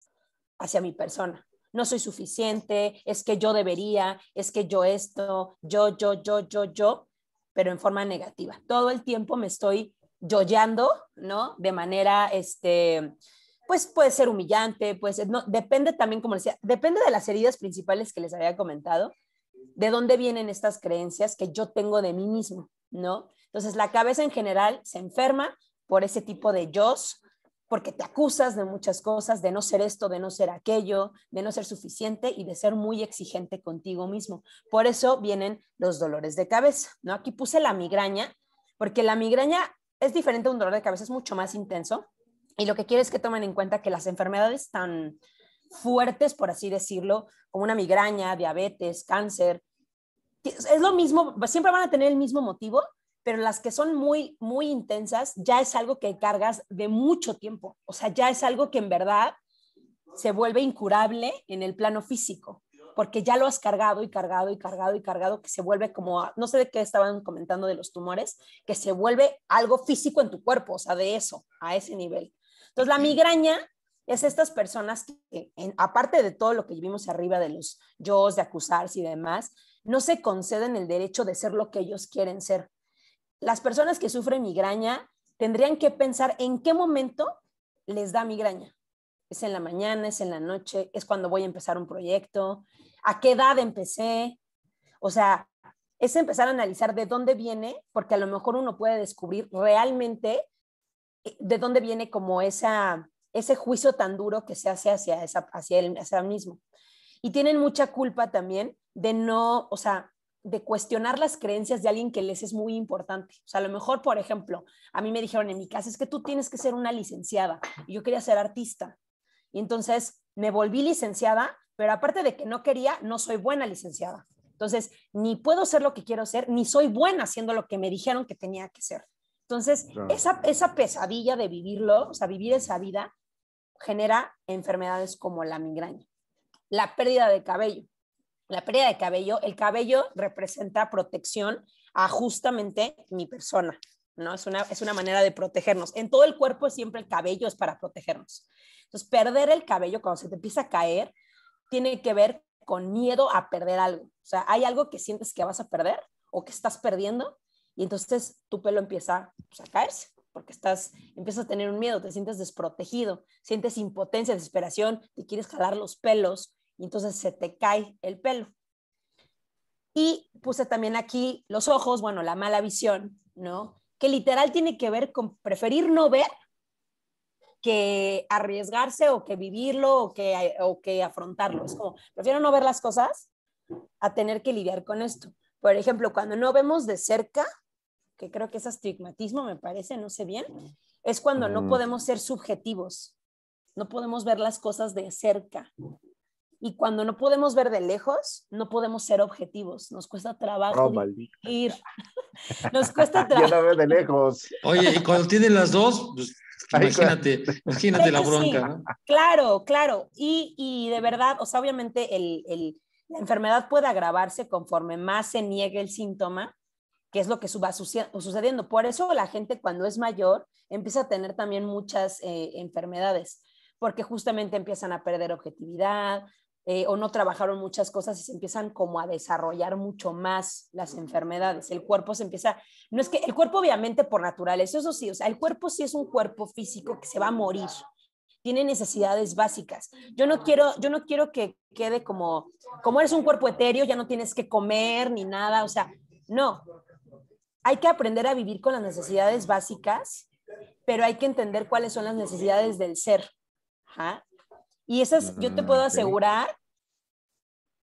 hacia mi persona. No soy suficiente, es que yo debería, es que yo esto, yo, yo, yo, yo, yo, pero en forma negativa. Todo el tiempo me estoy yoyando, ¿no? De manera, este, pues puede ser humillante, pues no, depende también, como decía, depende de las heridas principales que les había comentado, de dónde vienen estas creencias que yo tengo de mí mismo, ¿no? Entonces la cabeza en general se enferma por ese tipo de yo, porque te acusas de muchas cosas, de no ser esto, de no ser aquello, de no ser suficiente y de ser muy exigente contigo mismo. Por eso vienen los dolores de cabeza, ¿no? Aquí puse la migraña, porque la migraña es diferente a un dolor de cabeza, es mucho más intenso y lo que quiero es que tomen en cuenta que las enfermedades tan fuertes, por así decirlo, como una migraña, diabetes, cáncer, es lo mismo, pues, siempre van a tener el mismo motivo, pero las que son muy, muy intensas, ya es algo que cargas de mucho tiempo. O sea, ya es algo que en verdad se vuelve incurable en el plano físico, porque ya lo has cargado y cargado y cargado y cargado, que se vuelve como, no sé de qué estaban comentando de los tumores, que se vuelve algo físico en tu cuerpo, o sea, de eso, a ese nivel. Entonces, la migraña es estas personas que, aparte de todo lo que vivimos arriba de los yo de acusarse y demás, no se conceden el derecho de ser lo que ellos quieren ser. Las personas que sufren migraña tendrían que pensar en qué momento les da migraña. ¿Es en la mañana? ¿Es en la noche? ¿Es cuando voy a empezar un proyecto? ¿A qué edad empecé? O sea, es empezar a analizar de dónde viene, porque a lo mejor uno puede descubrir realmente eh, de dónde viene como esa, ese juicio tan duro que se hace hacia, hacia, él, mismo. Y tienen mucha culpa también de no, o sea, de cuestionar las creencias de alguien que les es muy importante. O sea, a lo mejor, por ejemplo, a mí me dijeron en mi casa, es que tú tienes que ser una licenciada y yo quería ser artista. Y entonces me volví licenciada, pero aparte de que no quería, no soy buena licenciada. Entonces, ni puedo ser lo que quiero ser, ni soy buena haciendo lo que me dijeron que tenía que ser. Entonces, esa, esa pesadilla de vivirlo, o sea, vivir esa vida, genera enfermedades como la migraña, la pérdida de cabello. La pérdida de cabello, el cabello representa protección a justamente mi persona, ¿no? Es una, es una manera de protegernos. En todo el cuerpo siempre el cabello es para protegernos. Entonces, perder el cabello cuando se te empieza a caer tiene que ver con miedo a perder algo. O sea, hay algo que sientes que vas a perder o que estás perdiendo y entonces tu pelo empieza pues, a caerse porque estás, empiezas a tener un miedo, te sientes desprotegido, sientes impotencia, desesperación, te quieres jalar los pelos y entonces se te cae el pelo. Y puse también aquí los ojos, bueno, la mala visión, ¿no? Que literal tiene que ver con preferir no ver que arriesgarse o que vivirlo o que, eh, o que afrontarlo. Es como, prefiero no ver las cosas a tener que lidiar con esto. Por ejemplo, cuando no vemos de cerca, que creo que es astigmatismo, me parece, no sé bien, es cuando no podemos ser subjetivos, no podemos ver las cosas de cerca. Y cuando no podemos ver de lejos, no podemos ser objetivos. Nos cuesta trabajo oh, ir. Nos cuesta trabajo. ¡Ya no de lejos. Oye, y cuando tienen las dos, pues, imagínate, imagínate la bronca. ¿no? Claro, claro. Y, y, de verdad, o sea, obviamente el la enfermedad puede agravarse conforme más se niegue el síntoma, que es lo que va sucediendo. Por eso la gente cuando es mayor empieza a tener también muchas eh, enfermedades, porque justamente empiezan a perder objetividad eh, o no trabajaron muchas cosas y se empiezan como a desarrollar mucho más las enfermedades. El cuerpo se empieza, no es que el cuerpo obviamente por naturaleza, eso sí, o sea, el cuerpo sí es un cuerpo físico que se va a morir tiene necesidades básicas. Yo no quiero, yo no quiero que quede como, como eres un cuerpo etéreo, ya no tienes que comer ni nada, o sea, no. Hay que aprender a vivir con las necesidades básicas, pero hay que entender cuáles son las necesidades del ser. ¿Ah? Y esas, yo te puedo mm, asegurar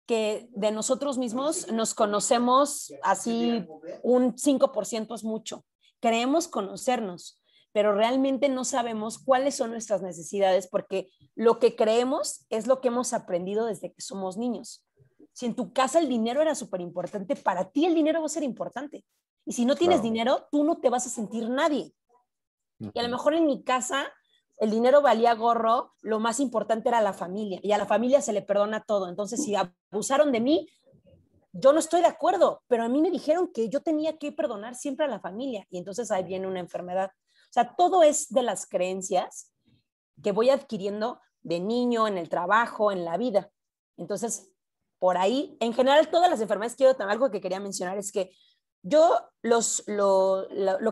que de nosotros mismos nos conocemos así un 5% es mucho. Creemos conocernos, pero realmente no sabemos cuáles son nuestras necesidades porque lo que creemos es lo que hemos aprendido desde que somos niños. Si en tu casa el dinero era súper importante, para ti el dinero va a ser importante. Y si no tienes dinero, tú no te vas a sentir nadie. Y a lo mejor en mi casa el dinero valía gorro, lo más importante era la familia. Y a la familia se le perdona todo. Entonces, si abusaron de mí, yo no estoy de acuerdo, pero a mí me dijeron que yo tenía que perdonar siempre a la familia. Y entonces ahí viene una enfermedad. O sea, todo es de las creencias que voy adquiriendo de niño, en el trabajo, en la vida. Entonces, por ahí, en general, todas las enfermedades, quiero algo que quería mencionar es que yo, los, lo,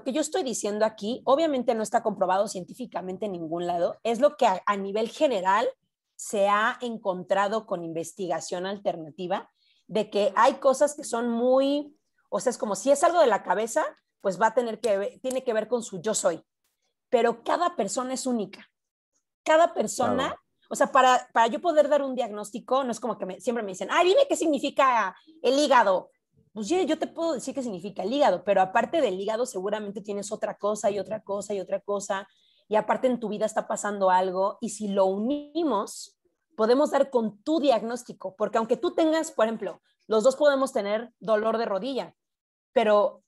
que yo estoy diciendo aquí, obviamente no está comprobado científicamente en ningún lado, es lo que a, a nivel general se ha encontrado con investigación alternativa, de que hay cosas que son muy, o sea, es como si es algo de la cabeza, pues va a tener que, tiene que ver con su yo soy, pero cada persona es única. Cada persona, o sea, para, para yo poder dar un diagnóstico, no es como que me, siempre me dicen, ay, dime qué significa el hígado. Pues yo te puedo decir qué significa el hígado, pero aparte del hígado seguramente tienes otra cosa y otra cosa y otra cosa, y aparte en tu vida está pasando algo, y si lo unimos, podemos dar con tu diagnóstico, porque aunque tú tengas, por ejemplo, los dos podemos tener dolor de rodilla, pero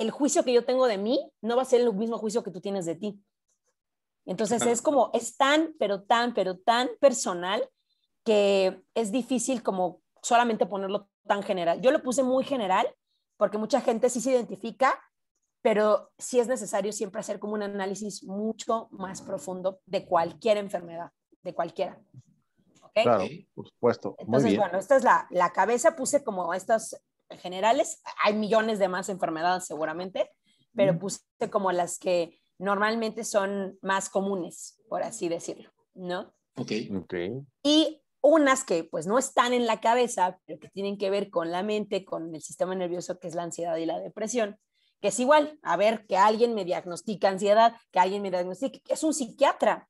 el juicio que yo tengo de mí no va a ser el mismo juicio que tú tienes de ti. Entonces es como, es tan, pero tan, pero tan personal que es difícil como solamente ponerlo tan general. Yo lo puse muy general porque mucha gente sí se identifica, pero sí es necesario siempre hacer como un análisis mucho más profundo de cualquier enfermedad, de cualquiera. Claro, por supuesto. Entonces, bueno, esta es la, la cabeza, puse como estas generales. Hay millones de más enfermedades seguramente, pero puse como las que normalmente son más comunes, por así decirlo, ¿no? Ok. okay. Y unas que pues no están en la cabeza, pero que tienen que ver con la mente, con el sistema nervioso, que es la ansiedad y la depresión, que es igual, a ver, que alguien me diagnostica ansiedad, que alguien me diagnostique, que es un psiquiatra,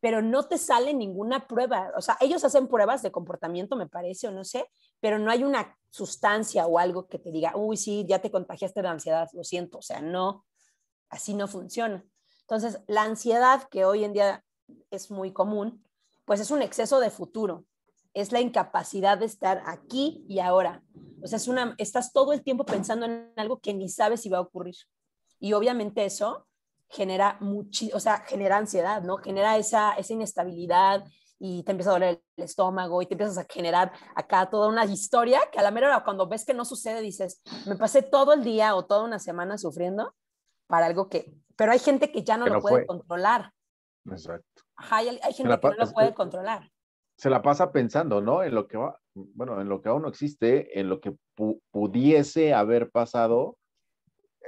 pero no te sale ninguna prueba. O sea, ellos hacen pruebas de comportamiento, me parece, o no sé, pero no hay una sustancia o algo que te diga, uy, sí, ya te contagiaste de ansiedad, lo siento, o sea, no, así no funciona. Entonces, la ansiedad que hoy en día es muy común, pues es un exceso de futuro, es la incapacidad de estar aquí y ahora. O sea, es una, estás todo el tiempo pensando en algo que ni sabes si va a ocurrir. Y obviamente eso genera o sea, genera ansiedad, ¿no? Genera esa, esa inestabilidad, y te empieza a doler el estómago y te empiezas a generar acá toda una historia que a la mera hora cuando ves que no sucede dices, me pasé todo el día o toda una semana sufriendo para algo que, pero hay gente que ya no lo puede controlar. Exacto. hay, hay gente que no lo puede controlar. Se la pasa pensando, ¿no? En lo que va, bueno, en lo que aún no existe, en lo que pudiese haber pasado,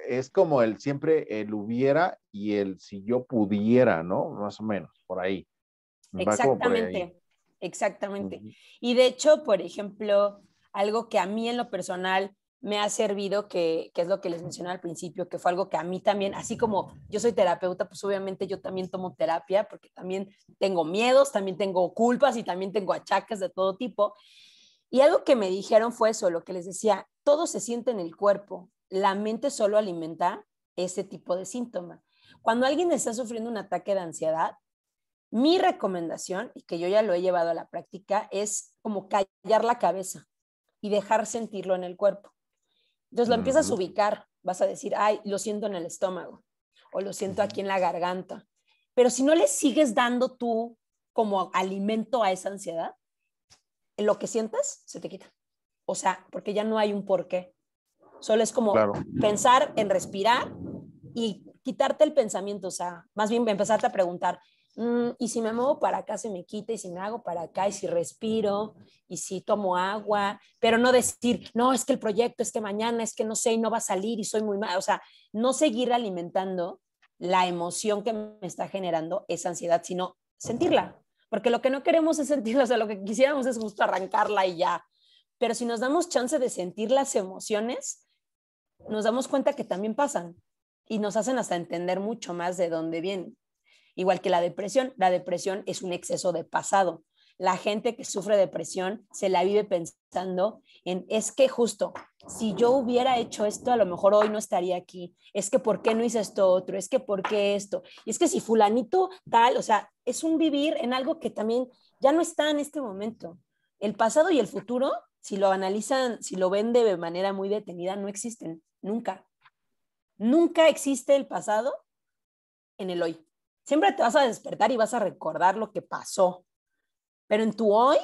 es como el siempre el hubiera y el si yo pudiera, ¿no? Más o menos, por ahí. Exactamente, exactamente. Y de hecho, por ejemplo, algo que a mí en lo personal me ha servido, que, es lo que les mencioné al principio, que fue algo que a mí también, así como yo soy terapeuta, pues obviamente yo también tomo terapia porque también tengo miedos, también tengo culpas y también tengo achaques de todo tipo. Y algo que me dijeron fue eso, lo que les decía, todo se siente en el cuerpo, la mente solo alimenta ese tipo de síntoma. Cuando alguien está sufriendo un ataque de ansiedad, mi recomendación, y que yo ya lo he llevado a la práctica, es como callar la cabeza y dejar sentirlo en el cuerpo. Entonces lo empiezas a ubicar, vas a decir, ay, lo siento en el estómago o lo siento aquí en la garganta. Pero si no le sigues dando tú como alimento a esa ansiedad, lo que sientes se te quita. O sea, porque ya no hay un porqué. Solo es como pensar en respirar y quitarte el pensamiento, o sea, más bien empezarte a preguntar, Mm, y si me muevo para acá se me quita, y si me hago para acá, y si respiro, y si tomo agua, pero no decir, no, es que el proyecto, es que mañana, es que no sé, y no va a salir, y soy muy mala, o sea, no seguir alimentando la emoción que me está generando esa ansiedad, sino sentirla, porque lo que no queremos es sentirla, o sea, lo que quisiéramos es justo arrancarla y ya, pero si nos damos chance de sentir las emociones, nos damos cuenta que también pasan y nos hacen hasta entender mucho más de dónde vienen. Igual que la depresión, la depresión es un exceso de pasado. La gente que sufre depresión se la vive pensando en, es que justo, si yo hubiera hecho esto, a lo mejor hoy no estaría aquí. Es que, ¿por qué no hice esto otro? Es que, ¿por qué esto? Y es que si fulanito tal, o sea, es un vivir en algo que también ya no está en este momento. El pasado y el futuro, si lo analizan, si lo ven de manera muy detenida, no existen, nunca. Nunca existe el pasado en el hoy. Siempre te vas a despertar y vas a recordar lo que pasó, pero en tu hoy,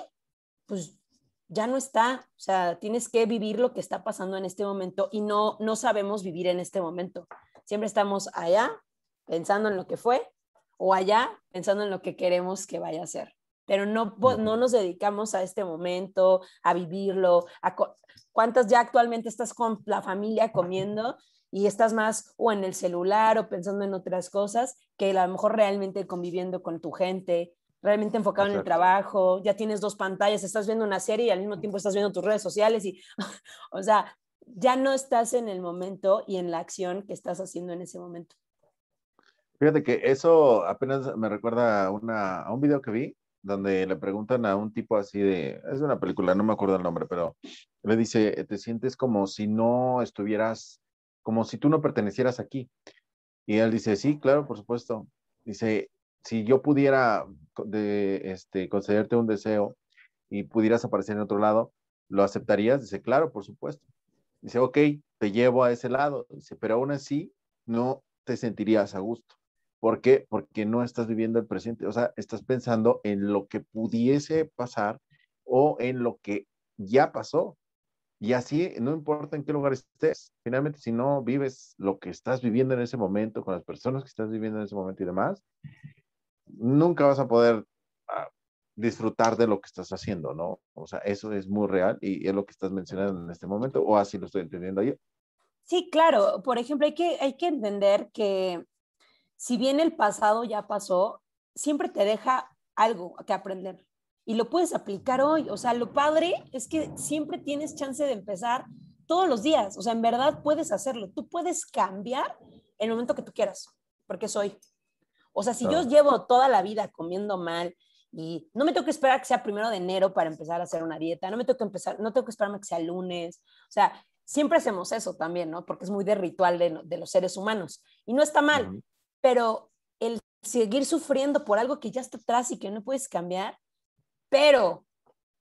pues ya no está, o sea, tienes que vivir lo que está pasando en este momento y no, no sabemos vivir en este momento. Siempre estamos allá pensando en lo que fue o allá pensando en lo que queremos que vaya a ser pero no, no nos dedicamos a este momento, a vivirlo, a cuántas ya actualmente estás con la familia comiendo y estás más o en el celular o pensando en otras cosas que a lo mejor realmente conviviendo con tu gente, realmente enfocado en el trabajo, ya tienes dos pantallas, estás viendo una serie y al mismo tiempo estás viendo tus redes sociales y, o sea, ya no estás en el momento y en la acción que estás haciendo en ese momento. Fíjate que eso apenas me recuerda a, un video que vi donde le preguntan a un tipo así de, es una película, no me acuerdo el nombre, pero le dice, te sientes como si no estuvieras como si tú no pertenecieras aquí. Y él dice, sí, claro, por supuesto. Dice, si yo pudiera de, este, concederte un deseo y pudieras aparecer en otro lado, ¿lo aceptarías? Dice, claro, por supuesto. Dice, ok, te llevo a ese lado. Dice, pero aún así no te sentirías a gusto. ¿Por qué? Porque no estás viviendo el presente. O sea, estás pensando en lo que pudiese pasar o en lo que ya pasó. Y así, no importa en qué lugar estés, finalmente si no vives lo que estás viviendo en ese momento, con las personas que estás viviendo en ese momento y demás, nunca vas a poder ah, disfrutar de lo que estás haciendo, ¿no? O sea, eso es muy real y es lo que estás mencionando en este momento, o así lo estoy entendiendo yo. Sí, claro. Por ejemplo, hay que, hay que entender que si bien el pasado ya pasó, siempre te deja algo que aprender y lo puedes aplicar hoy. O sea, lo padre es que siempre tienes chance de empezar todos los días. O sea, en verdad puedes hacerlo. Tú puedes cambiar el momento que tú quieras, porque soy, O sea, si yo llevo toda la vida comiendo mal y no me tengo que esperar que sea primero de enero para empezar a hacer una dieta, no me tengo que empezar, no tengo que esperarme que sea lunes. O sea, siempre hacemos eso también, ¿no? Porque es muy de ritual de, los seres humanos y no está mal, pero el seguir sufriendo por algo que ya está atrás y que no puedes cambiar, pero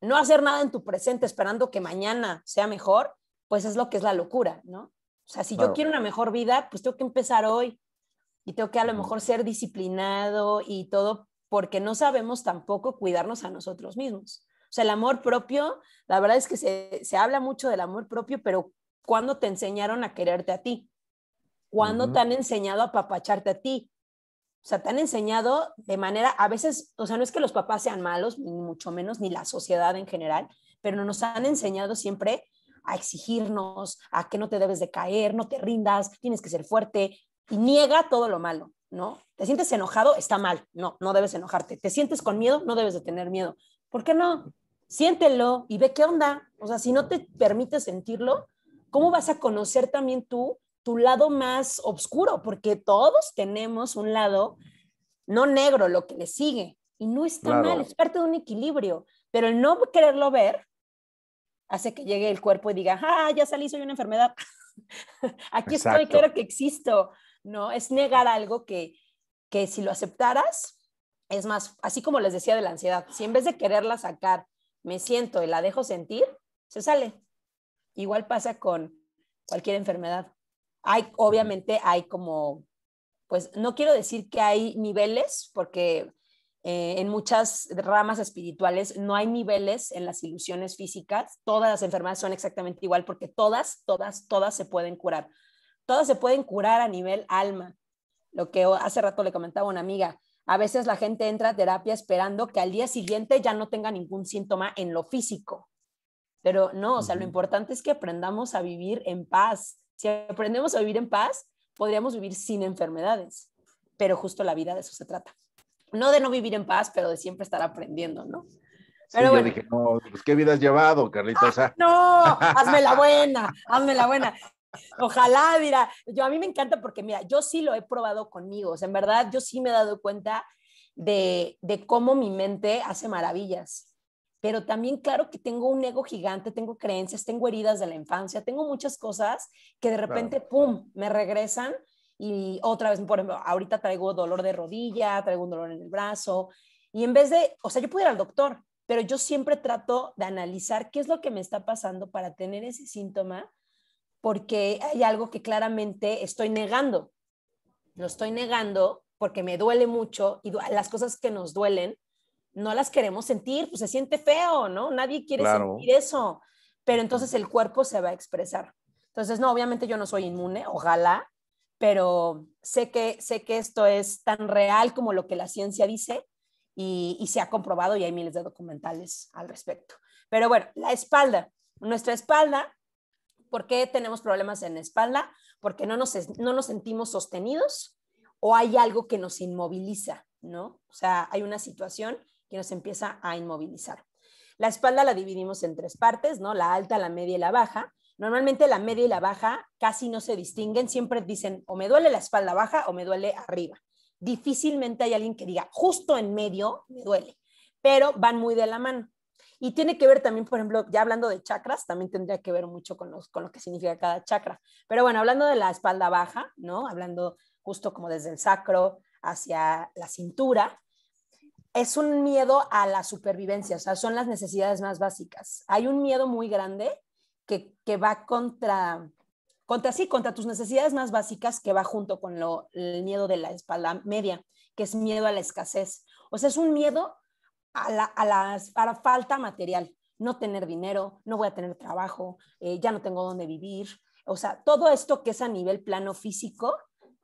no hacer nada en tu presente esperando que mañana sea mejor, pues es lo que es la locura, ¿no? O sea, si yo quiero una mejor vida, pues tengo que empezar hoy y tengo que a lo mejor ser disciplinado y todo, porque no sabemos tampoco cuidarnos a nosotros mismos. O sea, el amor propio, la verdad es que se, habla mucho del amor propio, pero ¿cuándo te enseñaron a quererte a ti? ¿Cuándo te han enseñado a papacharte a ti? o sea, te han enseñado de manera, a veces, o sea, no es que los papás sean malos, ni mucho menos, ni la sociedad en general, pero nos han enseñado siempre a exigirnos, a que no te debes de caer, no te rindas, tienes que ser fuerte, y niega todo lo malo, ¿no? Te sientes enojado, está mal, no, no debes enojarte. Te sientes con miedo, no debes de tener miedo. ¿Por qué no? Siéntelo y ve qué onda. O sea, si no te permites sentirlo, ¿cómo vas a conocer también tú tu lado más oscuro, porque todos tenemos un lado no negro, lo que le sigue. Y no está mal, es parte de un equilibrio, pero el no quererlo ver hace que llegue el cuerpo y diga, ah, ya salí, soy una enfermedad. Aquí estoy, claro que existo. No, es negar algo que, que si lo aceptaras, es más, así como les decía de la ansiedad, si en vez de quererla sacar, me siento y la dejo sentir, se sale. Igual pasa con cualquier enfermedad. Hay, obviamente hay como, pues no quiero decir que hay niveles, porque eh, en muchas ramas espirituales no hay niveles en las ilusiones físicas. Todas las enfermedades son exactamente igual porque todas, todas, todas se pueden curar. Todas se pueden curar a nivel alma. Lo que hace rato le comentaba una amiga. A veces la gente entra a terapia esperando que al día siguiente ya no tenga ningún síntoma en lo físico. Pero no, o sea, lo importante es que aprendamos a vivir en paz, si aprendemos a vivir en paz, podríamos vivir sin enfermedades, pero justo la vida de eso se trata. No de no vivir en paz, pero de siempre estar aprendiendo, ¿no? Pero sí, bueno. dije, no, pues qué vida has llevado, Carlita. No, hazme la buena, hazme la buena. Ojalá, mira, yo a mí me encanta porque, mira, yo sí lo he probado conmigo, o sea, en verdad, yo sí me he dado cuenta de, de cómo mi mente hace maravillas pero también claro que tengo un ego gigante, tengo creencias, tengo heridas de la infancia, tengo muchas cosas que de repente, ¡pum!, me regresan y otra vez, por ejemplo, ahorita traigo dolor de rodilla, traigo un dolor en el brazo y en vez de, o sea, yo puedo ir al doctor, pero yo siempre trato de analizar qué es lo que me está pasando para tener ese síntoma, porque hay algo que claramente estoy negando. Lo estoy negando porque me duele mucho y las cosas que nos duelen no las queremos sentir, pues se siente feo, ¿no? Nadie quiere sentir eso, pero entonces el cuerpo se va a expresar. Entonces, no, obviamente yo no soy inmune, ojalá, pero sé que, sé que esto es tan real como lo que la ciencia dice y, se ha comprobado y hay miles de documentales al respecto. Pero bueno, la espalda, nuestra espalda, ¿por qué tenemos problemas en la espalda? Porque no nos, no nos sentimos sostenidos o hay algo que nos inmoviliza, ¿no? O sea, hay una situación que nos empieza a inmovilizar. La espalda la dividimos en tres partes, ¿no? La alta, la media y la baja. Normalmente la media y la baja casi no se distinguen, siempre dicen o me duele la espalda baja o me duele arriba. Difícilmente hay alguien que diga justo en medio me duele, pero van muy de la mano. Y tiene que ver también, por ejemplo, ya hablando de chakras, también tendría que ver mucho con, lo que significa cada chakra. Pero bueno, hablando de la espalda baja, ¿no? Hablando justo como desde el sacro hacia la cintura, es un miedo a la supervivencia, o sea, son las necesidades más básicas. Hay un miedo muy grande que, va contra, contra sí, contra tus necesidades más básicas que va junto con el miedo de la espalda media, que es miedo a la escasez. O sea, es un miedo a la, falta material, no tener dinero, no voy a tener trabajo, eh, ya no tengo dónde vivir. O sea, todo esto que es a nivel plano físico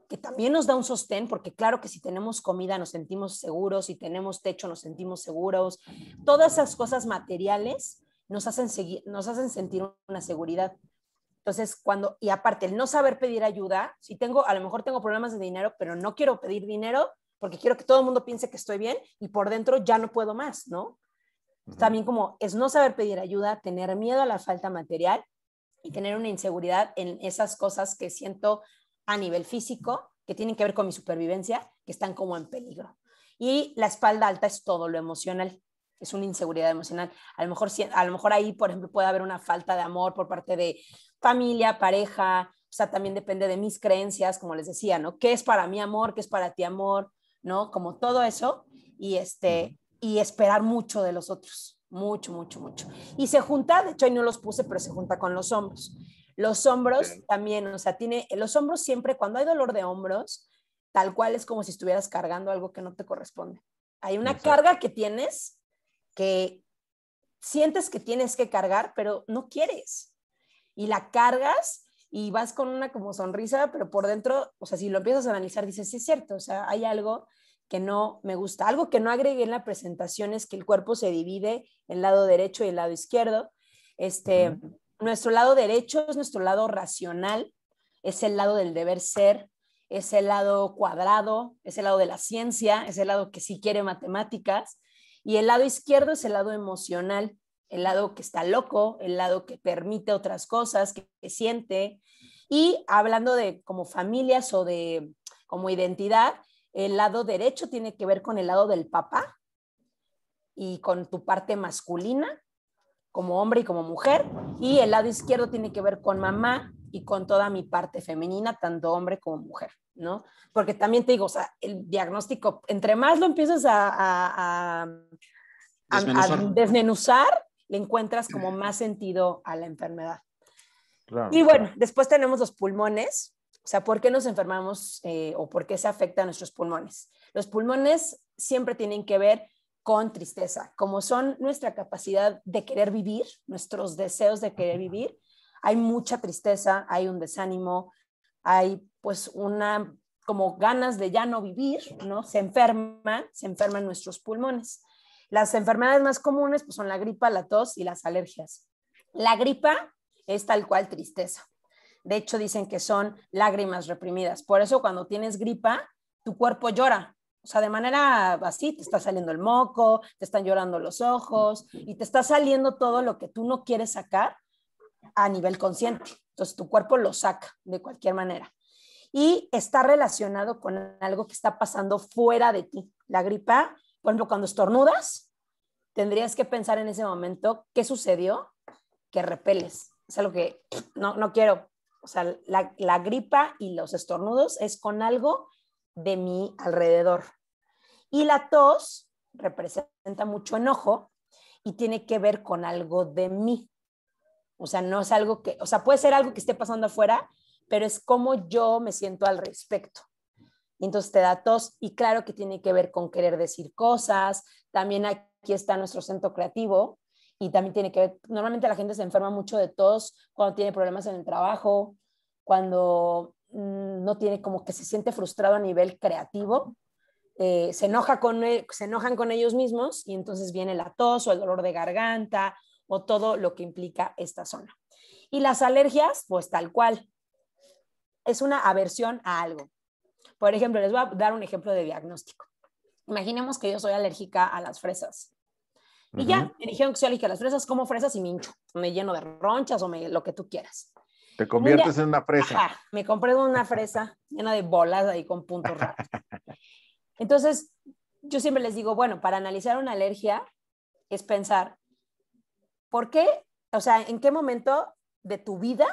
que también nos da un sostén, porque claro que si tenemos comida nos sentimos seguros, si tenemos techo nos sentimos seguros, todas esas cosas materiales nos hacen, seguir, nos hacen sentir una seguridad. Entonces, cuando, y aparte, el no saber pedir ayuda, si tengo, a lo mejor tengo problemas de dinero, pero no quiero pedir dinero porque quiero que todo el mundo piense que estoy bien y por dentro ya no puedo más, ¿no? También como es no saber pedir ayuda, tener miedo a la falta material y tener una inseguridad en esas cosas que siento a nivel físico que tienen que ver con mi supervivencia, que están como en peligro. Y la espalda alta es todo lo emocional, es una inseguridad emocional. A lo mejor, a lo mejor ahí, por ejemplo, puede haber una falta de amor por parte de familia, pareja, o sea, también depende de mis creencias, como les decía, ¿no? ¿Qué es para mi amor? ¿Qué es para ti amor? ¿No? Como todo eso y este y esperar mucho de los otros, mucho, mucho, mucho. Y se junta, de hecho ahí no los puse, pero se junta con los hombros. Los hombros también, o sea, tiene los hombros siempre, cuando hay dolor de hombros, tal cual es como si estuvieras cargando algo que no te corresponde. Hay una carga que tienes que sientes que tienes que cargar, pero no quieres. Y la cargas y vas con una como sonrisa, pero por dentro, o sea, si lo empiezas a analizar, dices, sí es cierto, o sea, hay algo que no me gusta. Algo que no agregué en la presentación es que el cuerpo se divide en lado derecho y el lado izquierdo. Este, nuestro lado derecho es nuestro lado racional, es el lado del deber ser, es el lado cuadrado, es el lado de la ciencia, es el lado que sí quiere matemáticas, y el lado izquierdo es el lado emocional, el lado que está loco, el lado que permite otras cosas, que, siente. Y hablando de como familias o de como identidad, el lado derecho tiene que ver con el lado del papá y con tu parte masculina, como hombre y como mujer, y el lado izquierdo tiene que ver con mamá y con toda mi parte femenina, tanto hombre como mujer, ¿no? Porque también te digo, o sea, el diagnóstico, entre más lo empiezas a, a, desmenuzar. le encuentras como más sentido a la enfermedad. y bueno, después tenemos los pulmones, o sea, ¿por qué nos enfermamos eh, o por qué se afectan nuestros pulmones? Los pulmones siempre tienen que ver con tristeza, como son nuestra capacidad de querer vivir, nuestros deseos de querer vivir, hay mucha tristeza, hay un desánimo, hay pues una como ganas de ya no vivir, ¿no? Se enferman, se enferman nuestros pulmones. Las enfermedades más comunes pues, son la gripa, la tos y las alergias. La gripa es tal cual tristeza. De hecho, dicen que son lágrimas reprimidas. Por eso cuando tienes gripa, tu cuerpo llora, o sea, de manera así, te está saliendo el moco, te están llorando los ojos y te está saliendo todo lo que tú no quieres sacar a nivel consciente. Entonces tu cuerpo lo saca de cualquier manera. Y está relacionado con algo que está pasando fuera de ti. La gripa, por ejemplo, cuando estornudas, tendrías que pensar en ese momento qué sucedió, que repeles. Es algo que no, quiero. O sea, la, la gripa y los estornudos es con algo de mi alrededor. Y la tos representa mucho enojo y tiene que ver con algo de mí. O sea, no es algo que, o sea, puede ser algo que esté pasando afuera, pero es como yo me siento al respecto. entonces te da tos y claro que tiene que ver con querer decir cosas. También aquí está nuestro centro creativo y también tiene que ver, normalmente la gente se enferma mucho de tos cuando tiene problemas en el trabajo, cuando mm, no tiene como que se siente frustrado a nivel creativo eh, se, enoja con, e, se enojan con ellos mismos y entonces viene la tos o el dolor de garganta o todo lo que implica esta zona. Y las alergias, pues tal cual, es una aversión a algo. Por ejemplo, les voy a dar un ejemplo de diagnóstico. Imaginemos que yo soy alérgica a las fresas. Y ya, me dijeron que soy alérgica a las fresas, como fresas y me hincho, me lleno de ronchas o me, lo que tú quieras. Te conviertes en una fresa. me compré una fresa llena de bolas ahí con puntos raros. Entonces, yo siempre les digo, bueno, para analizar una alergia es pensar, ¿por qué? O sea, ¿en qué momento de tu vida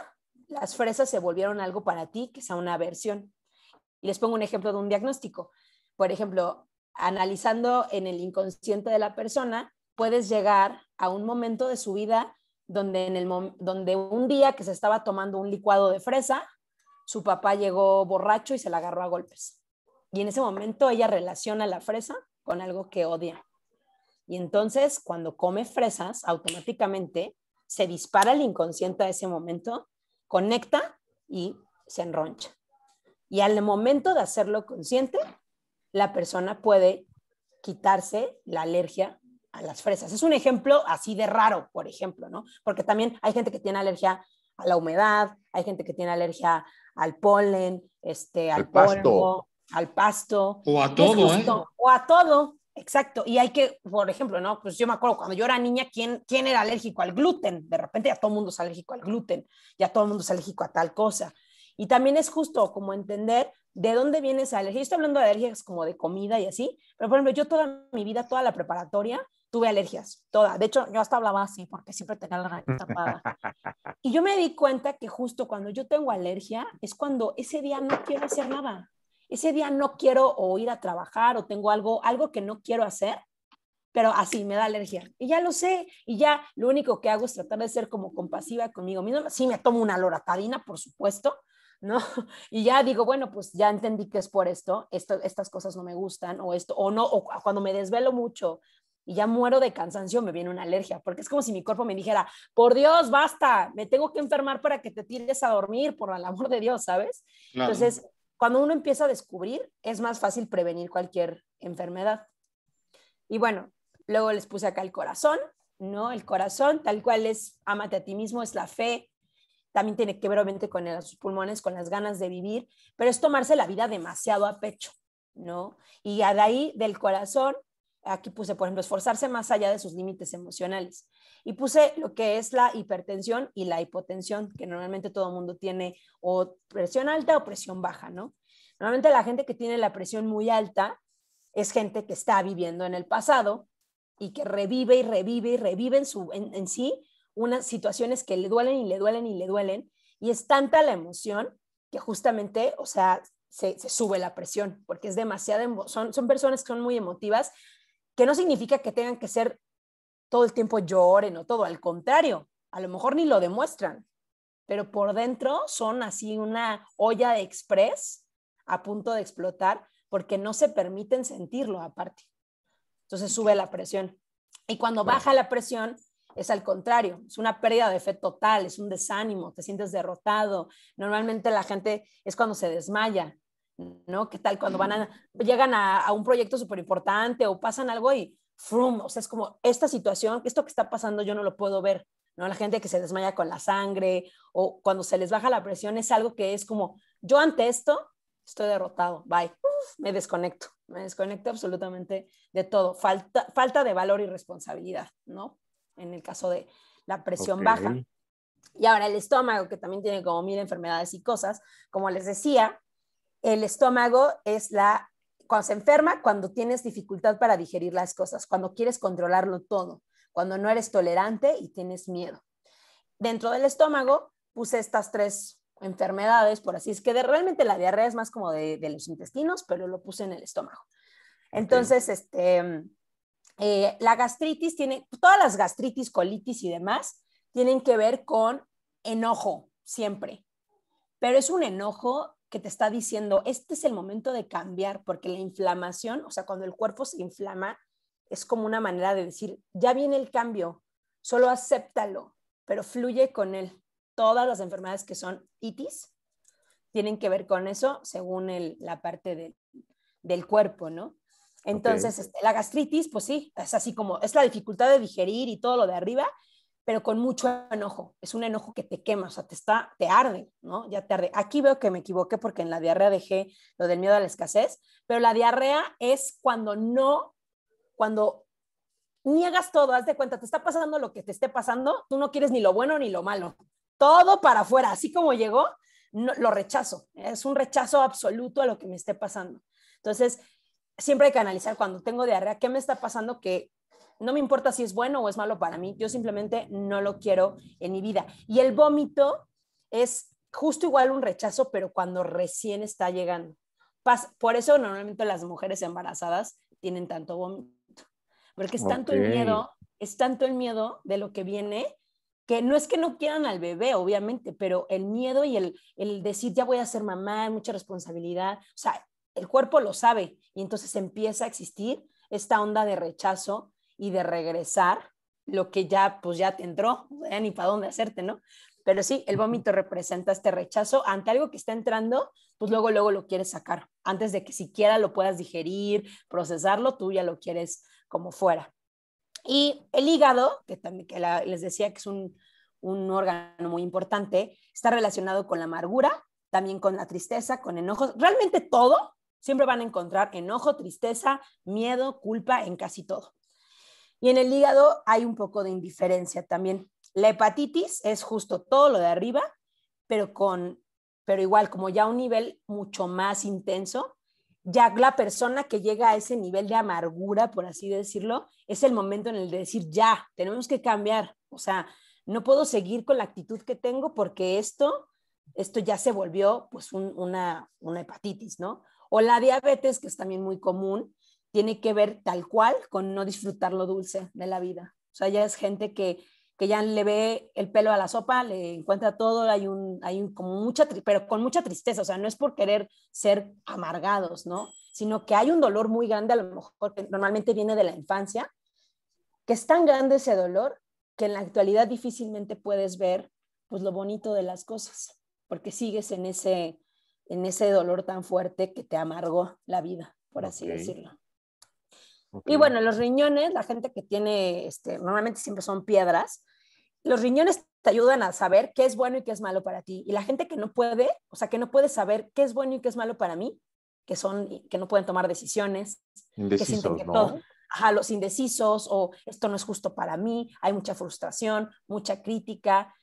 las fresas se volvieron algo para ti que sea una aversión? Y les pongo un ejemplo de un diagnóstico. Por ejemplo, analizando en el inconsciente de la persona, puedes llegar a un momento de su vida donde, donde un día que se estaba tomando un licuado de fresa, su papá llegó borracho y se la agarró a golpes. Y en ese momento ella relaciona la fresa con algo que odia. Y entonces cuando come fresas, automáticamente se dispara el inconsciente a ese momento, conecta y se enroncha. Y al momento de hacerlo consciente, la persona puede quitarse la alergia a las fresas. Es un ejemplo así de raro, por ejemplo, ¿no? Porque también hay gente que tiene alergia a la humedad, hay gente que tiene alergia al polen, este, al, polvo, al pasto. O a todo, ¿eh? O a todo, exacto. Y hay que, por ejemplo, ¿no? Pues yo me acuerdo cuando yo era niña, ¿quién, quién era alérgico al gluten? De repente ya todo el mundo es alérgico al gluten, ya todo el mundo es alérgico a tal cosa. Y también es justo como entender de dónde viene esa alergia. Yo estoy hablando de alergias como de comida y así, pero por ejemplo, yo toda mi vida, toda la preparatoria, tuve alergias, todas, De hecho, yo hasta hablaba así porque siempre tenía la nariz tapada. Y yo me di cuenta que justo cuando yo tengo alergia es cuando ese día no quiero hacer nada ese día no quiero o ir a trabajar o tengo algo, algo que no quiero hacer, pero así me da alergia. Y ya lo sé, y ya lo único que hago es tratar de ser como compasiva conmigo misma. Sí, me tomo una loratadina, por supuesto, ¿no? Y ya digo, bueno, pues ya entendí que es por esto, estas cosas no me gustan, o esto, o no, o cuando me desvelo mucho y ya muero de cansancio, me viene una alergia, porque es como si mi cuerpo me dijera, por Dios, basta, me tengo que enfermar para que te tires a dormir, por el amor de Dios, ¿sabes? Entonces, cuando uno empieza a descubrir, es más fácil prevenir cualquier enfermedad. Y bueno, luego les puse acá el corazón, ¿no? El corazón, tal cual es, amate a ti mismo, es la fe, también tiene que ver obviamente con los pulmones, con las ganas de vivir, pero es tomarse la vida demasiado a pecho, ¿no? Y de ahí, del corazón, aquí puse, por ejemplo, esforzarse más allá de sus límites emocionales. Y puse lo que es la hipertensión y la hipotensión, que normalmente todo el mundo tiene o presión alta o presión baja, ¿no? Normalmente la gente que tiene la presión muy alta es gente que está viviendo en el pasado y que revive y revive y revive en, su, en, sí unas situaciones que le duelen y le duelen y le duelen. Y es tanta la emoción que justamente, o sea, se, sube la presión, porque es demasiado son, son personas que son muy emotivas, que no significa que tengan que ser todo el tiempo lloren o todo, al contrario, a lo mejor ni lo demuestran, pero por dentro son así una olla de express a punto de explotar porque no se permiten sentirlo aparte. Entonces sube la presión. Y cuando baja la presión, es al contrario, es una pérdida de fe total, es un desánimo, te sientes derrotado. Normalmente la gente es cuando se desmaya, ¿no? ¿Qué tal cuando van llegan a, un proyecto súper importante o pasan algo y, frum, o sea, es como esta situación, esto que está pasando yo no lo puedo ver, ¿no? La gente que se desmaya con la sangre o cuando se les baja la presión es algo que es como, yo ante esto estoy derrotado, bye, me desconecto, me desconecto absolutamente de todo, falta, falta de valor y responsabilidad, ¿no? En el caso de la presión baja. Y ahora el estómago, que también tiene como mil enfermedades y cosas, como les decía, el estómago es la, cuando se enferma, cuando tienes dificultad para digerir las cosas, cuando quieres controlarlo todo, cuando no eres tolerante y tienes miedo. Dentro del estómago puse estas tres enfermedades, por así es que de, realmente la diarrea es más como de, los intestinos, pero lo puse en el estómago. Entonces, este, eh, la gastritis tiene, todas las gastritis, colitis y demás, tienen que ver con enojo siempre, pero es un enojo que te está diciendo, este es el momento de cambiar, porque la inflamación, o sea, cuando el cuerpo se inflama, es como una manera de decir, ya viene el cambio, solo acéptalo, pero fluye con él. Todas las enfermedades que son itis tienen que ver con eso, según la parte del cuerpo, ¿no? Entonces, este, la gastritis, pues sí, es así como, es la dificultad de digerir y todo lo de arriba, pero con mucho enojo. Es un enojo que te quema, o sea, te, está, te arde, ¿no? Ya te arde. Aquí veo que me equivoqué porque en la diarrea dejé lo del miedo a la escasez, pero la diarrea es cuando no, cuando niegas todo, haz de cuenta, te está pasando lo que te esté pasando, tú no quieres ni lo bueno ni lo malo, todo para afuera, así como llegó, lo rechazo, es un rechazo absoluto a lo que me esté pasando. Entonces, siempre hay que analizar cuando tengo diarrea, ¿qué me está pasando que no me importa si es bueno o es malo para mí, yo simplemente no lo quiero en mi vida. Y el vómito es justo igual un rechazo, pero cuando recién está llegando. Por eso normalmente las mujeres embarazadas tienen tanto vómito, porque es tanto el miedo, es tanto el miedo de lo que viene, que no es que no quieran al bebé, obviamente, pero el miedo y el, el decir ya voy a ser mamá, hay mucha responsabilidad, o sea, el cuerpo lo sabe y entonces empieza a existir esta onda de rechazo y de regresar lo que ya, pues ya te entró, ni para dónde hacerte, ¿no? Pero sí, el vómito representa este rechazo ante algo que está entrando, pues luego, luego lo quieres sacar. Antes de que siquiera lo puedas digerir, procesarlo, tú ya lo quieres como fuera. Y el hígado, que, también, que les decía que es un, un órgano muy importante, está relacionado con la amargura, también con la tristeza, con enojos, realmente todo, siempre van a encontrar enojo, tristeza, miedo, culpa en casi todo. Y en el hígado hay un poco de indiferencia también. La hepatitis es justo todo lo de arriba, pero con pero igual como ya un nivel mucho más intenso, ya la persona que llega a ese nivel de amargura, por así decirlo, es el momento en el de decir, ya, tenemos que cambiar, o sea, no puedo seguir con la actitud que tengo porque esto, esto ya se volvió pues una, una hepatitis, ¿no? O la diabetes, que es también muy común, tiene que ver tal cual con no disfrutar lo dulce de la vida. O sea, ya es gente que, que ya le ve el pelo a la sopa, le encuentra todo, hay un, hay un, como mucha, pero con mucha tristeza, o sea, no es por querer ser amargados, ¿no? Sino que hay un dolor muy grande, a lo mejor que normalmente viene de la infancia, que es tan grande ese dolor que en la actualidad difícilmente puedes ver, pues, lo bonito de las cosas, porque sigues en ese, en ese dolor tan fuerte que te amargó la vida, por así decirlo. Y bueno, los riñones, la gente que tiene, este, normalmente siempre son piedras, los riñones te ayudan a saber qué es bueno y qué es malo para ti. Y la gente que no puede, o sea, que no puede saber qué es bueno y qué es malo para mí, que son, que no pueden tomar decisiones, indecisos, ¿no? ajá, los indecisos o esto no es justo para mí, hay mucha frustración, mucha crítica.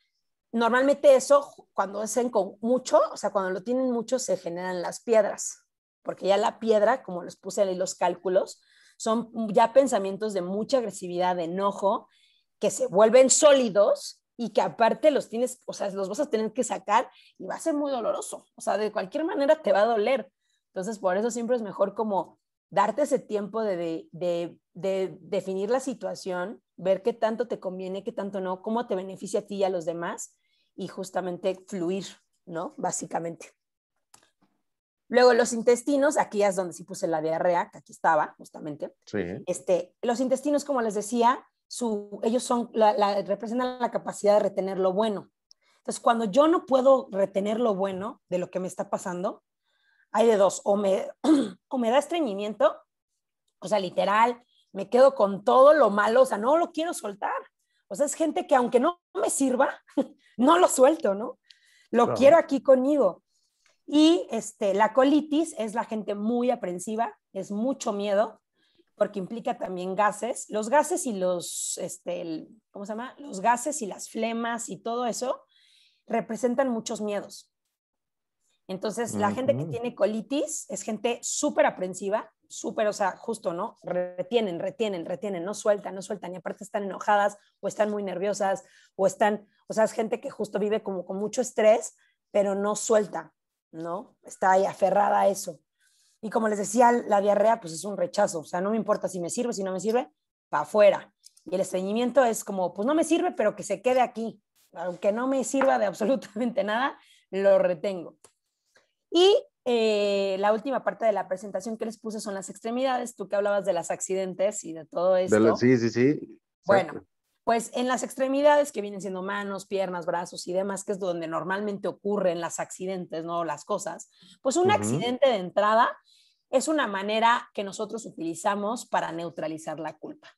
Normalmente eso, cuando es con mucho, o sea, cuando lo tienen mucho, se generan las piedras, porque ya la piedra, como les puse en los cálculos, son ya pensamientos de mucha agresividad, de enojo, que se vuelven sólidos y que aparte los tienes, o sea, los vas a tener que sacar y va a ser muy doloroso. O sea, de cualquier manera te va a doler. Entonces, por eso siempre es mejor como darte ese tiempo de, de, de, definir la situación, ver qué tanto te conviene, qué tanto no, cómo te beneficia a ti y a los demás y justamente fluir, ¿no? Básicamente. Luego los intestinos, aquí es donde sí puse la diarrea, que aquí estaba justamente. Este, los intestinos, como les decía, su, ellos son representan la capacidad de retener lo bueno. Entonces, cuando yo no puedo retener lo bueno de lo que me está pasando, hay de dos, o me, me da estreñimiento, o sea, literal, me quedo con todo lo malo, o sea, no lo quiero soltar. O sea, es gente que aunque no me sirva, no lo suelto, ¿no? Lo quiero aquí conmigo. Y este, la colitis es la gente muy aprensiva, es mucho miedo, porque implica también gases. Los gases y los, este, ¿cómo se llama? Los gases y las flemas y todo eso representan muchos miedos. Entonces, la gente que tiene colitis es gente súper aprensiva, súper, o sea, justo, ¿no? Retienen, retienen, retienen, no sueltan, no sueltan, y aparte están enojadas o están muy nerviosas o están, o sea, es gente que justo vive como con mucho estrés, pero no suelta, ¿no? Está ahí aferrada a eso. Y como les decía, la diarrea pues es un rechazo, o sea, no me importa si me sirve, si no me sirve, para afuera. Y el estreñimiento es como, pues no me sirve, pero que se quede aquí. Aunque no me sirva de absolutamente nada, lo retengo. Y eh, la última parte de la presentación que les puse son las extremidades. Tú que hablabas de los accidentes y de todo eso. sí, sí, sí. Bueno, pues en las extremidades que vienen siendo manos, piernas, brazos y demás, que es donde normalmente ocurren los accidentes, ¿no? Las cosas, pues un accidente de entrada es una manera que nosotros utilizamos para neutralizar la culpa.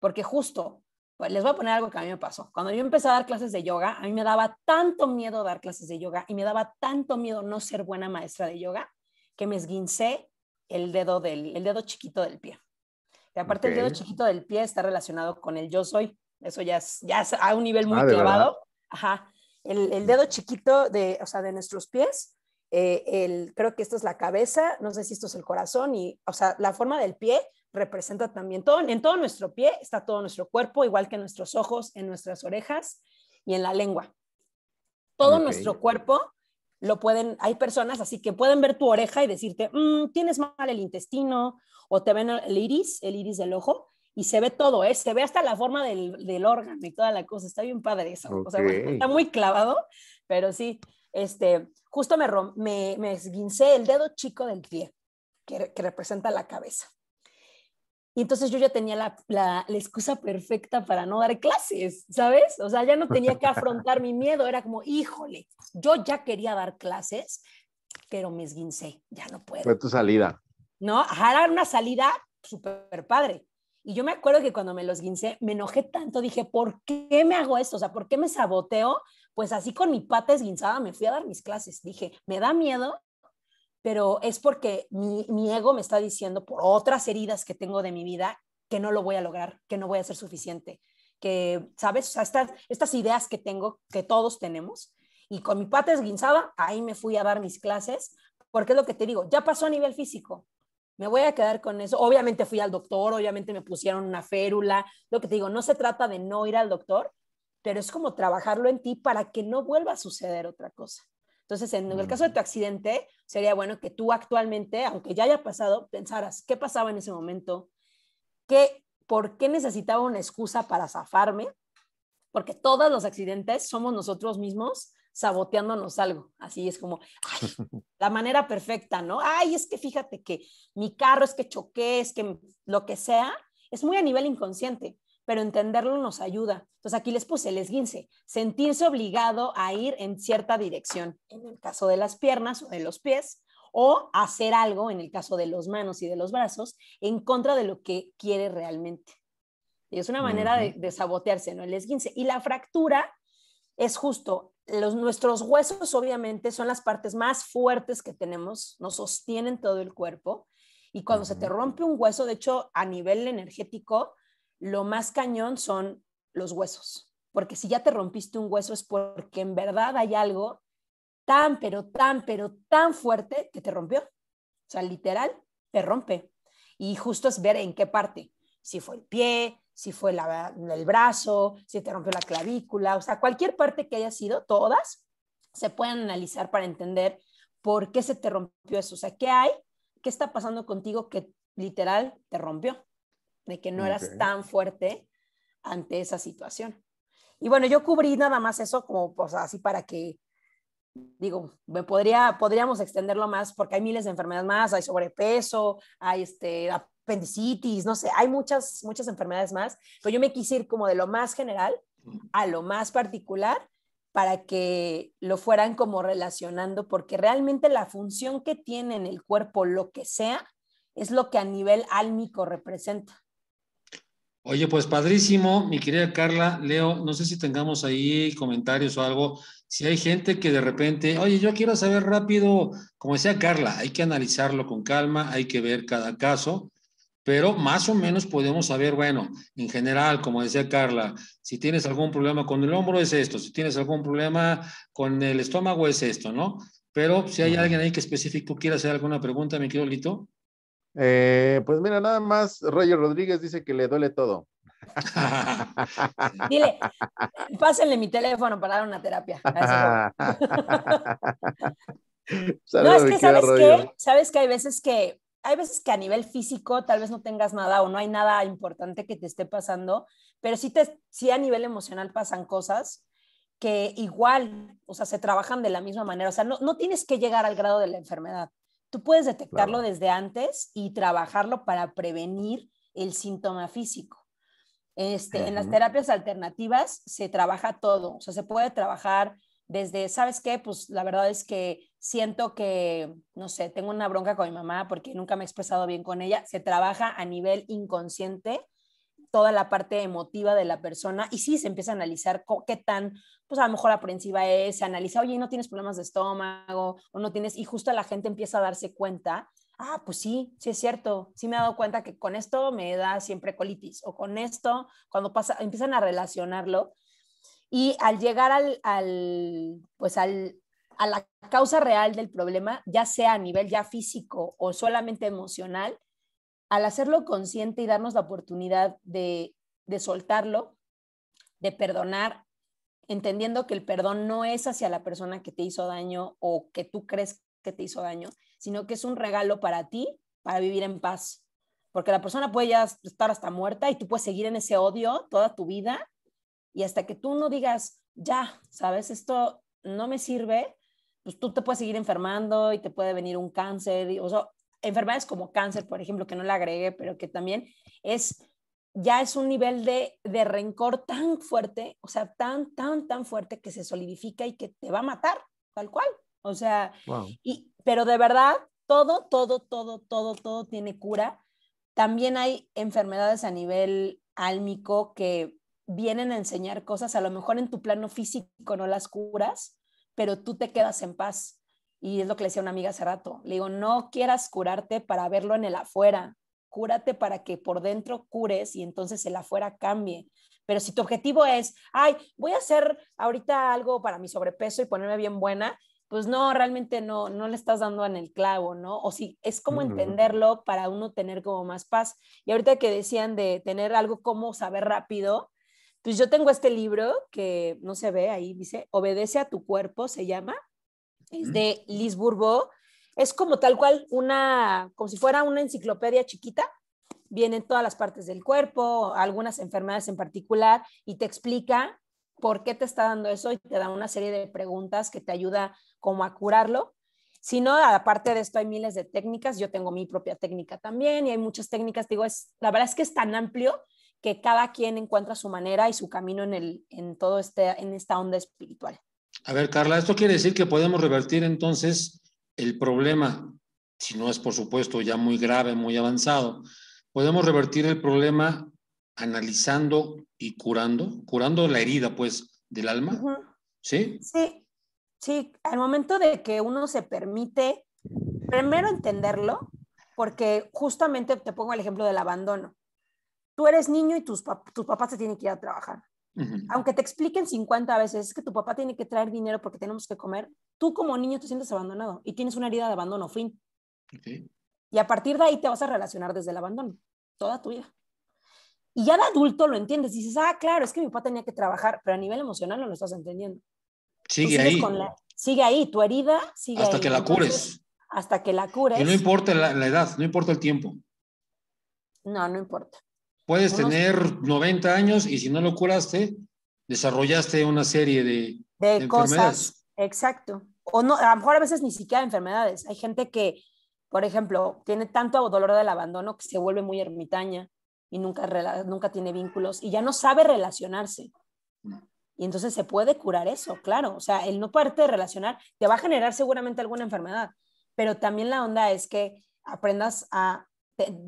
Porque justo, pues, les voy a poner algo que a mí me pasó. Cuando yo empecé a dar clases de yoga, a mí me daba tanto miedo dar clases de yoga y me daba tanto miedo no ser buena maestra de yoga que me esguincé el dedo, del, el dedo chiquito del pie. Y aparte el dedo chiquito del pie está relacionado con el yo soy. Eso ya es, ya a un nivel muy ah, elevado. El, dedo chiquito de, o de nuestros pies, eh, el, creo que esto es la cabeza, no sé si esto es el corazón, y, o sea, la forma del pie representa también todo, en todo nuestro pie está todo nuestro cuerpo, igual que nuestros ojos, en nuestras orejas y en la lengua. Todo nuestro cuerpo lo pueden, hay personas así que pueden ver tu oreja y decirte, mm, tienes mal el intestino, o te ven el iris, el iris del ojo, y se ve todo, ¿eh? se ve hasta la forma del, órgano y toda la cosa. Está bien padre eso. está muy clavado, pero sí, este, justo me, me, me esguincé el dedo chico del pie, que, representa la cabeza. Y entonces yo ya tenía la, la excusa perfecta para no dar clases, ¿sabes? O sea, ya no tenía que afrontar mi miedo. Era como, híjole, yo ya quería dar clases, pero me esguincé, ya no puedo. Fue tu salida. ¿no? una salida súper padre. Y yo me acuerdo que cuando me los guincé, me enojé tanto, dije, ¿por qué me hago esto? O sea, ¿por qué me saboteo? Pues así con mi pata esguinzada me fui a dar mis clases. Dije, me da miedo, pero es porque mi, ego me está diciendo por otras heridas que tengo de mi vida que no lo voy a lograr, que no voy a ser suficiente, que, ¿sabes? O sea, estas, estas ideas que tengo, que todos tenemos, y con mi pata esguinzada, ahí me fui a dar mis clases, porque es lo que te digo, ya pasó a nivel físico, me voy a quedar con eso. Obviamente fui al doctor, obviamente me pusieron una férula. Lo que te digo, no se trata de no ir al doctor, pero es como trabajarlo en ti para que no vuelva a suceder otra cosa. Entonces, en el caso de mm. tu accidente, sería bueno que tú actualmente, aunque ya haya pasado, pensaras qué pasaba en ese momento, qué, por qué necesitaba una excusa para zafarme, porque todos los accidentes somos nosotros mismos saboteándonos algo. Así es como, la manera perfecta, ¿no? Ay, es que fíjate que mi carro es que choqué, es que lo que sea, es muy a nivel inconsciente, pero entenderlo nos ayuda. Entonces aquí les puse el esguince, sentirse obligado a ir en cierta dirección, en el caso de las piernas o de los pies, o hacer algo, en el caso de los manos y de los brazos, en contra de lo que quiere realmente. Y es una manera de, de sabotearse, ¿no? El esguince. Y la fractura es justo los, nuestros huesos obviamente son las partes más fuertes que tenemos, nos sostienen todo el cuerpo. Y cuando se te rompe un hueso, de hecho, a nivel energético, lo más cañón son los huesos. Porque si ya te rompiste un hueso es porque en verdad hay algo tan, pero tan, pero tan fuerte que te rompió. O sea, literal, te rompe. Y justo es ver en qué parte. Si fue el pie, si fue la, el brazo, si te rompió la clavícula, o sea, cualquier parte que haya sido, todas se pueden analizar para entender por qué se te rompió eso, o sea, qué hay, qué está pasando contigo que literal te rompió, de que no eras tan fuerte ante esa situación. Y bueno, yo cubrí nada más eso como, pues así para que, digo, me podría, podríamos extenderlo más porque hay miles de enfermedades más, hay sobrepeso, hay este, apendicitis, no sé, hay muchas, muchas enfermedades más, pero yo me quise ir como de lo más general a lo más particular para que lo fueran como relacionando, porque realmente la función que tiene en el cuerpo, lo que sea, es lo que a nivel álmico representa. Oye, pues padrísimo, mi querida Carla, Leo, no sé si tengamos ahí comentarios o algo. Si hay gente que de repente, oye, yo quiero saber rápido, como decía Carla, hay que analizarlo con calma, hay que ver cada caso pero más o menos podemos saber, bueno, en general, como decía Carla, si tienes algún problema con el hombro es esto, si tienes algún problema con el estómago es esto, ¿no? Pero si hay alguien ahí que específico quiera hacer alguna pregunta, mi querido Lito. Eh, pues mira, nada más Roger Rodríguez dice que le duele todo. Dile, pásenle mi teléfono para dar una terapia. no, es que sabes que, sabes que hay veces que hay veces que a nivel físico tal vez no tengas nada o no hay nada importante que te esté pasando, pero sí, te, si a nivel emocional pasan cosas que igual, o sea, se trabajan de la misma manera. O sea, no, tienes que llegar al grado de la enfermedad. Tú puedes detectarlo desde antes y trabajarlo para prevenir el síntoma físico. Este, En las terapias alternativas se trabaja todo, o sea, se puede trabajar desde, ¿sabes qué? Pues la verdad es que siento que, no sé, tengo una bronca con mi mamá porque nunca me he expresado bien con ella, se trabaja a nivel inconsciente toda la parte emotiva de la persona y sí se empieza a analizar qué tan, pues a lo mejor aprensiva es, se analiza, oye, no tienes problemas de estómago o no tienes, y justo la gente empieza a darse cuenta, ah, pues sí, sí es cierto, sí me he dado cuenta que con esto me da siempre colitis o con esto, cuando pasa, empiezan a relacionarlo y al llegar al pues al, a la causa real del problema, ya sea a nivel ya físico o solamente emocional, al hacerlo consciente y darnos la oportunidad de, de soltarlo, de perdonar, entendiendo que el perdón no es hacia la persona que te hizo daño o que tú crees que te hizo daño, sino que es un regalo para ti, para vivir en paz. Porque la persona puede ya estar hasta muerta y tú puedes seguir en ese odio toda tu vida y hasta que tú no digas, ya, sabes, esto no me sirve, pues tú te puedes seguir enfermando y te puede venir un cáncer, o enfermedades como cáncer, por ejemplo, que no le agregué, pero que también es, ya es un nivel de, de rencor tan fuerte, o sea, tan, tan, tan fuerte que se solidifica y que te va a matar, tal cual. O sea, y, pero de verdad, todo, todo, todo, todo, todo tiene cura. También hay enfermedades a nivel álmico que vienen a enseñar cosas, a lo mejor en tu plano físico no las curas, pero tú te quedas en paz. Y es lo que le decía una amiga hace rato. Le digo, no quieras curarte para verlo en el afuera. Cúrate para que por dentro cures y entonces el afuera cambie. Pero si tu objetivo es, ay, voy a hacer ahorita algo para mi sobrepeso y ponerme bien buena, pues no, realmente no, no le estás dando en el clavo, ¿no? O si es como entenderlo para uno tener como más paz. Y ahorita que decían de tener algo como saber rápido, pues yo tengo este libro que no se ve ahí, dice, Obedece a tu cuerpo, se llama, es de Liz Es como tal cual una, como si fuera una enciclopedia chiquita, vienen todas las partes del cuerpo, algunas enfermedades en particular, y te explica por qué te está dando eso y te da una serie de preguntas que te ayuda como a curarlo. Si no, aparte de esto hay miles de técnicas, yo tengo mi propia técnica también y hay muchas técnicas, digo, es, la verdad es que es tan amplio que cada quien encuentra su manera y su camino en, el, en, todo este, en esta onda espiritual. A ver, Carla, esto quiere decir que podemos revertir entonces el problema, si no es por supuesto ya muy grave, muy avanzado, podemos revertir el problema analizando y curando, curando la herida pues del alma, ¿sí? Sí, sí, al momento de que uno se permite primero entenderlo, porque justamente te pongo el ejemplo del abandono tú eres niño y tus, papás se tienen que ir a trabajar. Aunque te expliquen 50 veces que tu papá tiene que traer dinero porque tenemos que comer, tú como niño te sientes abandonado y tienes una herida de abandono, fin. Y a partir de ahí te vas a relacionar desde el abandono, toda tu vida. Y ya de adulto lo entiendes, dices, ah, claro, es que mi papá tenía que trabajar, pero a nivel emocional no lo estás entendiendo. Sigue ahí. sigue ahí, tu herida sigue ahí. Hasta que la cures. Hasta que la cures. Y no importa la, edad, no importa el tiempo. No, no importa. Puedes tener 90 años y si no lo curaste, desarrollaste una serie de, cosas. Enfermedades. Exacto. O no, a lo mejor a veces ni siquiera enfermedades. Hay gente que, por ejemplo, tiene tanto dolor del abandono que se vuelve muy ermitaña y nunca, nunca tiene vínculos y ya no sabe relacionarse. Y entonces se puede curar eso, claro. O sea, el no poderte relacionar te va a generar seguramente alguna enfermedad, pero también la onda es que aprendas a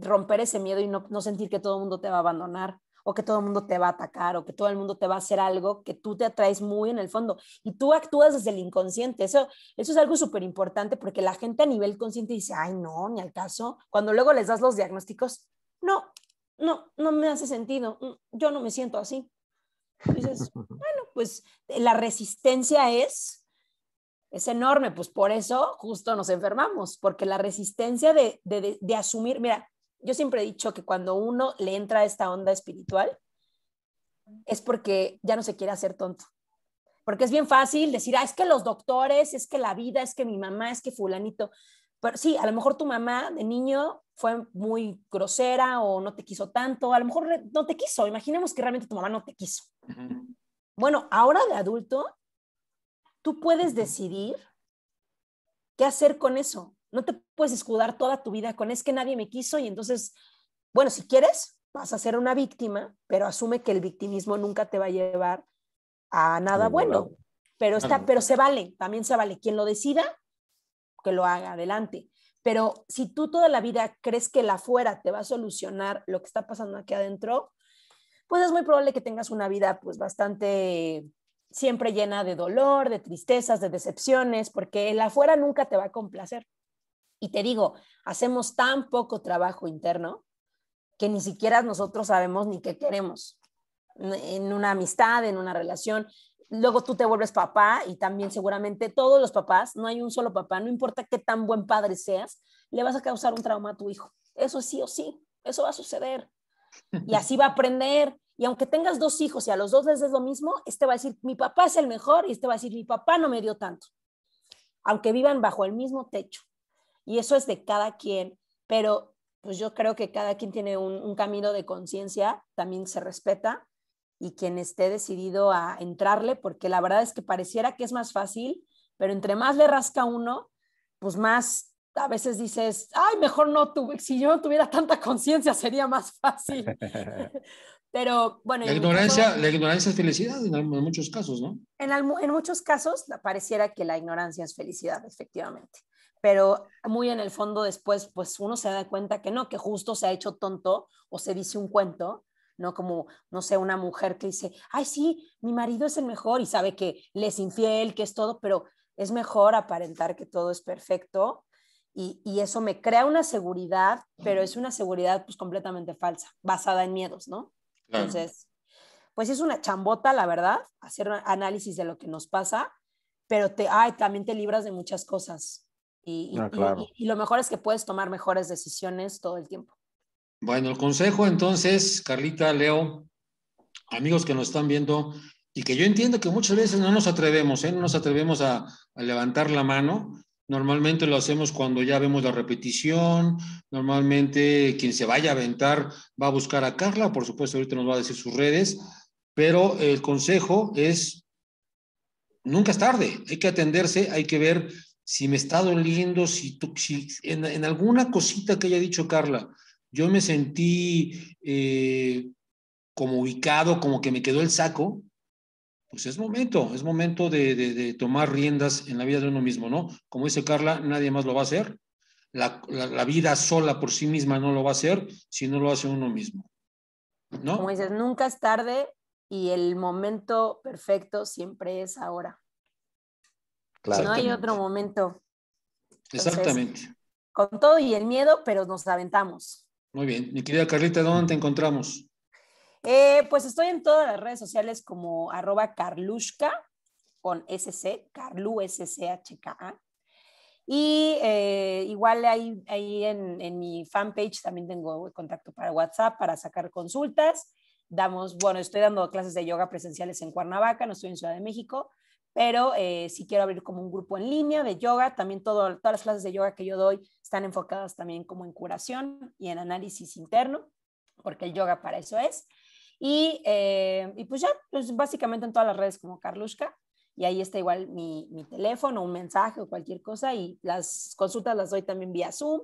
romper ese miedo y no, sentir que todo el mundo te va a abandonar o que todo el mundo te va a atacar o que todo el mundo te va a hacer algo que tú te atraes muy en el fondo y tú actúas desde el inconsciente. Eso, eso es algo súper importante porque la gente a nivel consciente dice, ay, no, ni al caso. Cuando luego les das los diagnósticos, no, no, no me hace sentido, mm, yo no me siento así. bueno, pues la resistencia es es enorme, pues por eso justo nos enfermamos, porque la resistencia de, asumir, mira, yo siempre he dicho que cuando uno le entra a esta onda espiritual, es porque ya no se quiere hacer tonto. Porque es bien fácil decir, ah, es que los doctores, es que la vida, es que mi mamá, es que fulanito. Pero sí, a lo mejor tu mamá de niño fue muy grosera o no te quiso tanto, a lo mejor no te quiso. Imaginemos que realmente tu mamá no te quiso. Bueno, ahora de adulto tú puedes decidir qué hacer con eso. No te puedes escudar toda tu vida con es que nadie me quiso y entonces, bueno, si quieres, vas a ser una víctima, pero asume que el victimismo nunca te va a llevar a nada bueno. Pero, está, pero se vale, también se vale. Quien lo decida, que lo haga adelante. Pero si tú toda la vida crees que la afuera te va a solucionar lo que está pasando aquí adentro, pues es muy probable que tengas una vida pues bastante siempre llena de dolor, de tristezas, de decepciones, porque el afuera nunca te va a complacer. Y te digo, hacemos tan poco trabajo interno que ni siquiera nosotros sabemos ni qué queremos en una amistad, en una relación. Luego tú te vuelves papá y también seguramente todos los papás, no hay un solo papá, no importa qué tan buen padre seas, le vas a causar un trauma a tu hijo. Eso sí o sí, eso va a suceder. Y así va a aprender y aunque tengas dos hijos y a los dos les des lo mismo, este va a decir, mi papá es el mejor y este va a decir, mi papá no me dio tanto, aunque vivan bajo el mismo techo. Y eso es de cada quien, pero pues yo creo que cada quien tiene un, camino de conciencia, también se respeta y quien esté decidido a entrarle, porque la verdad es que pareciera que es más fácil, pero entre más le rasca uno, pues más a veces dices, ay, mejor no tuve, si yo no tuviera tanta conciencia sería más fácil. Pero bueno. La ignorancia, la ignorancia es felicidad en, muchos casos, ¿no? En, muchos casos pareciera que la ignorancia es felicidad, efectivamente. Pero muy en el fondo después, pues uno se da cuenta que no, que justo se ha hecho tonto o se dice un cuento, ¿no? Como, no sé, una mujer que dice, ay, sí, mi marido es el mejor y sabe que le es infiel, que es todo, pero es mejor aparentar que todo es perfecto y, y, eso me crea una seguridad, pero es una seguridad pues completamente falsa, basada en miedos, ¿no? Entonces, pues es una chambota, la verdad, hacer análisis de lo que nos pasa, pero te, ay, también te libras de muchas cosas. Ah, y, y, lo mejor es que puedes tomar mejores decisiones todo el tiempo. Bueno, el consejo entonces, Carlita, Leo, amigos que nos están viendo, y que yo entiendo que muchas veces no nos atrevemos, ¿eh? no nos atrevemos a levantar la mano, Normalmente lo hacemos cuando ya vemos la repetición. Normalmente quien se vaya a aventar va a buscar a Carla. Por supuesto, ahorita nos va a decir sus redes. Pero el consejo es, nunca es tarde. Hay que atenderse, hay que ver si me está doliendo, si, en, alguna cosita que haya dicho Carla, yo me sentí eh, como ubicado, como que me quedó el saco pues es momento, es momento de, tomar riendas en la vida de uno mismo, ¿no? Como dice Carla, nadie más lo va a hacer. La, vida sola por sí misma no lo va a hacer si no lo hace uno mismo. ¿No? Como dices, nunca es tarde y el momento perfecto siempre es ahora. Claro. No hay otro momento. Exactamente. Con todo y el miedo, pero nos aventamos. Muy bien. Mi querida Carlita, ¿dónde te encontramos? Eh, pues estoy en todas las redes sociales como arroba carlushka con SC, Carlu SCHKA. Y eh, igual ahí, en, en, mi fanpage también tengo contacto para WhatsApp para sacar consultas. Damos, bueno, estoy dando clases de yoga presenciales en Cuernavaca, no estoy en Ciudad de México, pero eh, si quiero abrir como un grupo en línea de yoga, también todas las clases de yoga que yo doy están enfocadas también como en curación y en análisis interno, porque el yoga para eso es. Y, eh, y pues ya, pues básicamente en todas las redes como Carlushka. Y ahí está igual mi, mi teléfono, un mensaje o cualquier cosa. Y las consultas las doy también vía Zoom.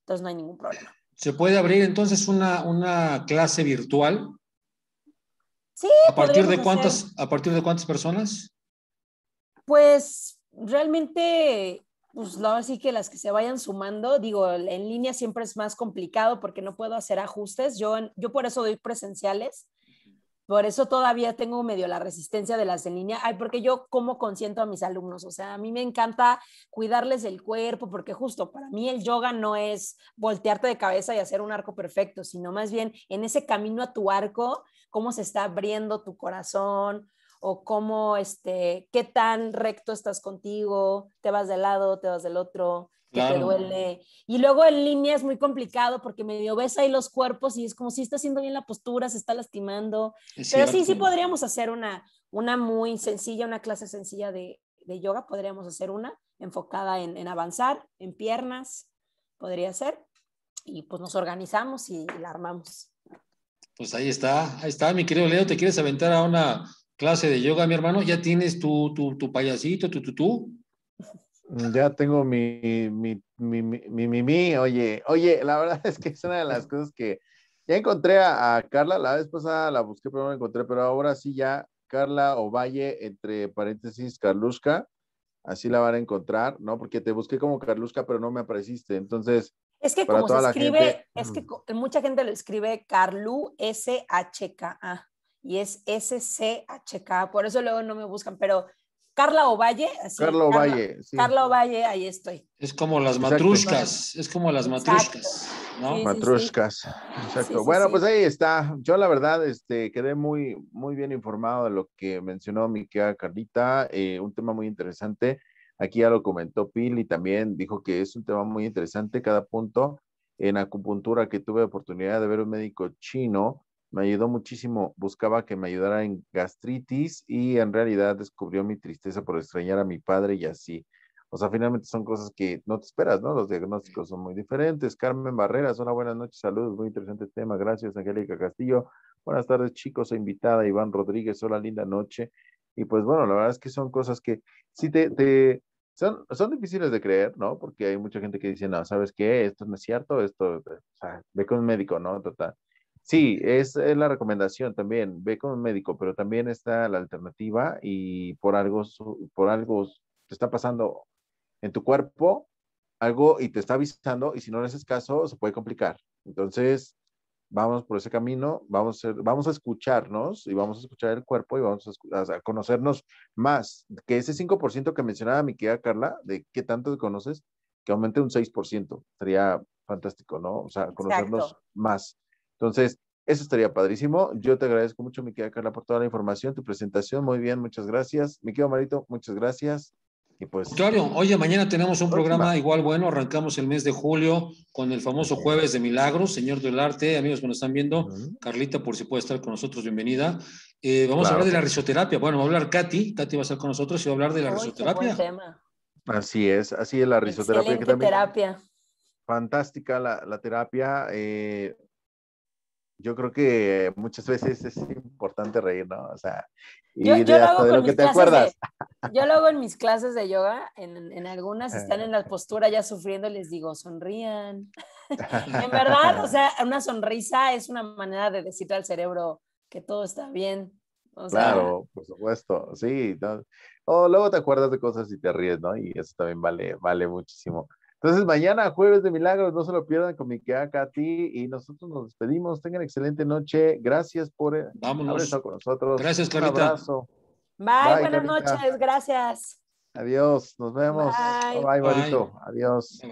Entonces no hay ningún problema. ¿Se puede abrir entonces una, una clase virtual? Sí. ¿A partir, de cuántas, ¿A partir de cuántas personas? Pues realmente pues no, así que las que se vayan sumando, digo, en línea siempre es más complicado porque no puedo hacer ajustes. Yo, yo por eso doy presenciales, por eso todavía tengo medio la resistencia de las en línea. Ay, porque yo como consiento a mis alumnos, o sea, a mí me encanta cuidarles el cuerpo, porque justo para mí el yoga no es voltearte de cabeza y hacer un arco perfecto, sino más bien en ese camino a tu arco, cómo se está abriendo tu corazón, o cómo, este, qué tan recto estás contigo, te vas de lado, te vas del otro, que te duele. Y luego en línea es muy complicado porque medio ves ahí los cuerpos y es como si está haciendo bien la postura, se está lastimando. Pero sí, sí podríamos hacer una, una muy sencilla, una clase sencilla de, de yoga, podríamos hacer una enfocada en, en, avanzar, en piernas, podría ser. Y pues nos organizamos y la armamos. Pues ahí está, ahí está, mi querido Leo, ¿te quieres aventar a una clase de yoga, mi hermano? ¿Ya tienes tu, tu, tu payasito, tu tutú? Mm, ya tengo mi mi, mi, mi, mi, oye, oye, la verdad es que es una de las cosas que ya encontré a, Carla, la vez pasada la busqué, pero no la encontré, pero ahora sí ya Carla Ovalle, entre paréntesis, Carlusca, así la van a encontrar, ¿no? Porque te busqué como Carlusca, pero no me apareciste, entonces... Es que como se escribe, es mm. que mucha gente lo escribe Carlu S-H-K-A y es SCHK, por eso luego no me buscan, pero Carla Ovalle. Así, Carla Ovalle, Carla Ovalle, ahí estoy. Es como las matruscas, es como las matruscas, ¿no? matruscas, exacto. bueno, pues ahí está. Yo la verdad este, quedé muy, muy bien informado de lo que mencionó mi querida Carlita, eh, un tema muy interesante. Aquí ya lo comentó Pil y también dijo que es un tema muy interesante cada punto. En acupuntura que tuve oportunidad de ver un médico chino, me ayudó muchísimo. Buscaba que me ayudara en gastritis y en realidad descubrió mi tristeza por extrañar a mi padre y así. O sea, finalmente son cosas que no te esperas, ¿no? Los diagnósticos son muy diferentes. Carmen Barreras, una buenas noches saludos, muy interesante tema. Gracias, Angélica Castillo. Buenas tardes, chicos, invitada Iván Rodríguez, hola, linda noche. Y pues bueno, la verdad es que son cosas que sí te, son, son difíciles de creer, ¿no? Porque hay mucha gente que dice, no, ¿sabes qué? Esto no es cierto, esto, o sea, ve con un médico, ¿no? Total. Sí, es, la recomendación también. Ve con un médico, pero también está la alternativa y por algo, por algo te está pasando en tu cuerpo algo y te está avisando y si no le haces caso se puede complicar. Entonces, vamos por ese camino, vamos a, escucharnos y vamos a escuchar el cuerpo y vamos a, conocernos más. Que ese 5% que mencionaba mi querida Carla, de qué tanto te conoces, que aumente un 6%, sería fantástico, ¿no? O sea, conocernos Exacto. más. Entonces, eso estaría padrísimo. Yo te agradezco mucho, mi querida Carla, por toda la información, tu presentación. Muy bien, muchas gracias. Mi querido Marito, muchas gracias. Y pues. Claro, oye, mañana tenemos un programa igual bueno. Arrancamos el mes de julio con el famoso Jueves de Milagros, Señor del Arte. Amigos que nos están viendo, Carlita, por si puede estar con nosotros, bienvenida. Eh, vamos a hablar de la risoterapia. Bueno, va a hablar Katy. Katy va a estar con nosotros y va a hablar de la risoterapia. Así es, así es la risoterapia. que Fantástica la, terapia. Eh, yo creo que muchas veces es importante reír, ¿no? O sea, y de lo que te acuerdas. yo lo hago en mis clases de yoga, en, en algunas están en la ah. postura ya sufriendo y les digo, sonrían. en verdad, o sea, una sonrisa es una manera de decirle al cerebro que todo está bien. claro, por supuesto, sí. O luego te acuerdas de cosas y te ríes, ¿no? Y eso también vale, vale muchísimo. Entonces, mañana, jueves de milagros, no se lo pierdan con mi a Katy y nosotros nos despedimos. Tengan excelente noche. Gracias por eh, con nosotros. Gracias, Clarita. Un abrazo. Bye, buenas noches. Gracias. Adiós, nos vemos. Bye, bye, Marito. Adiós.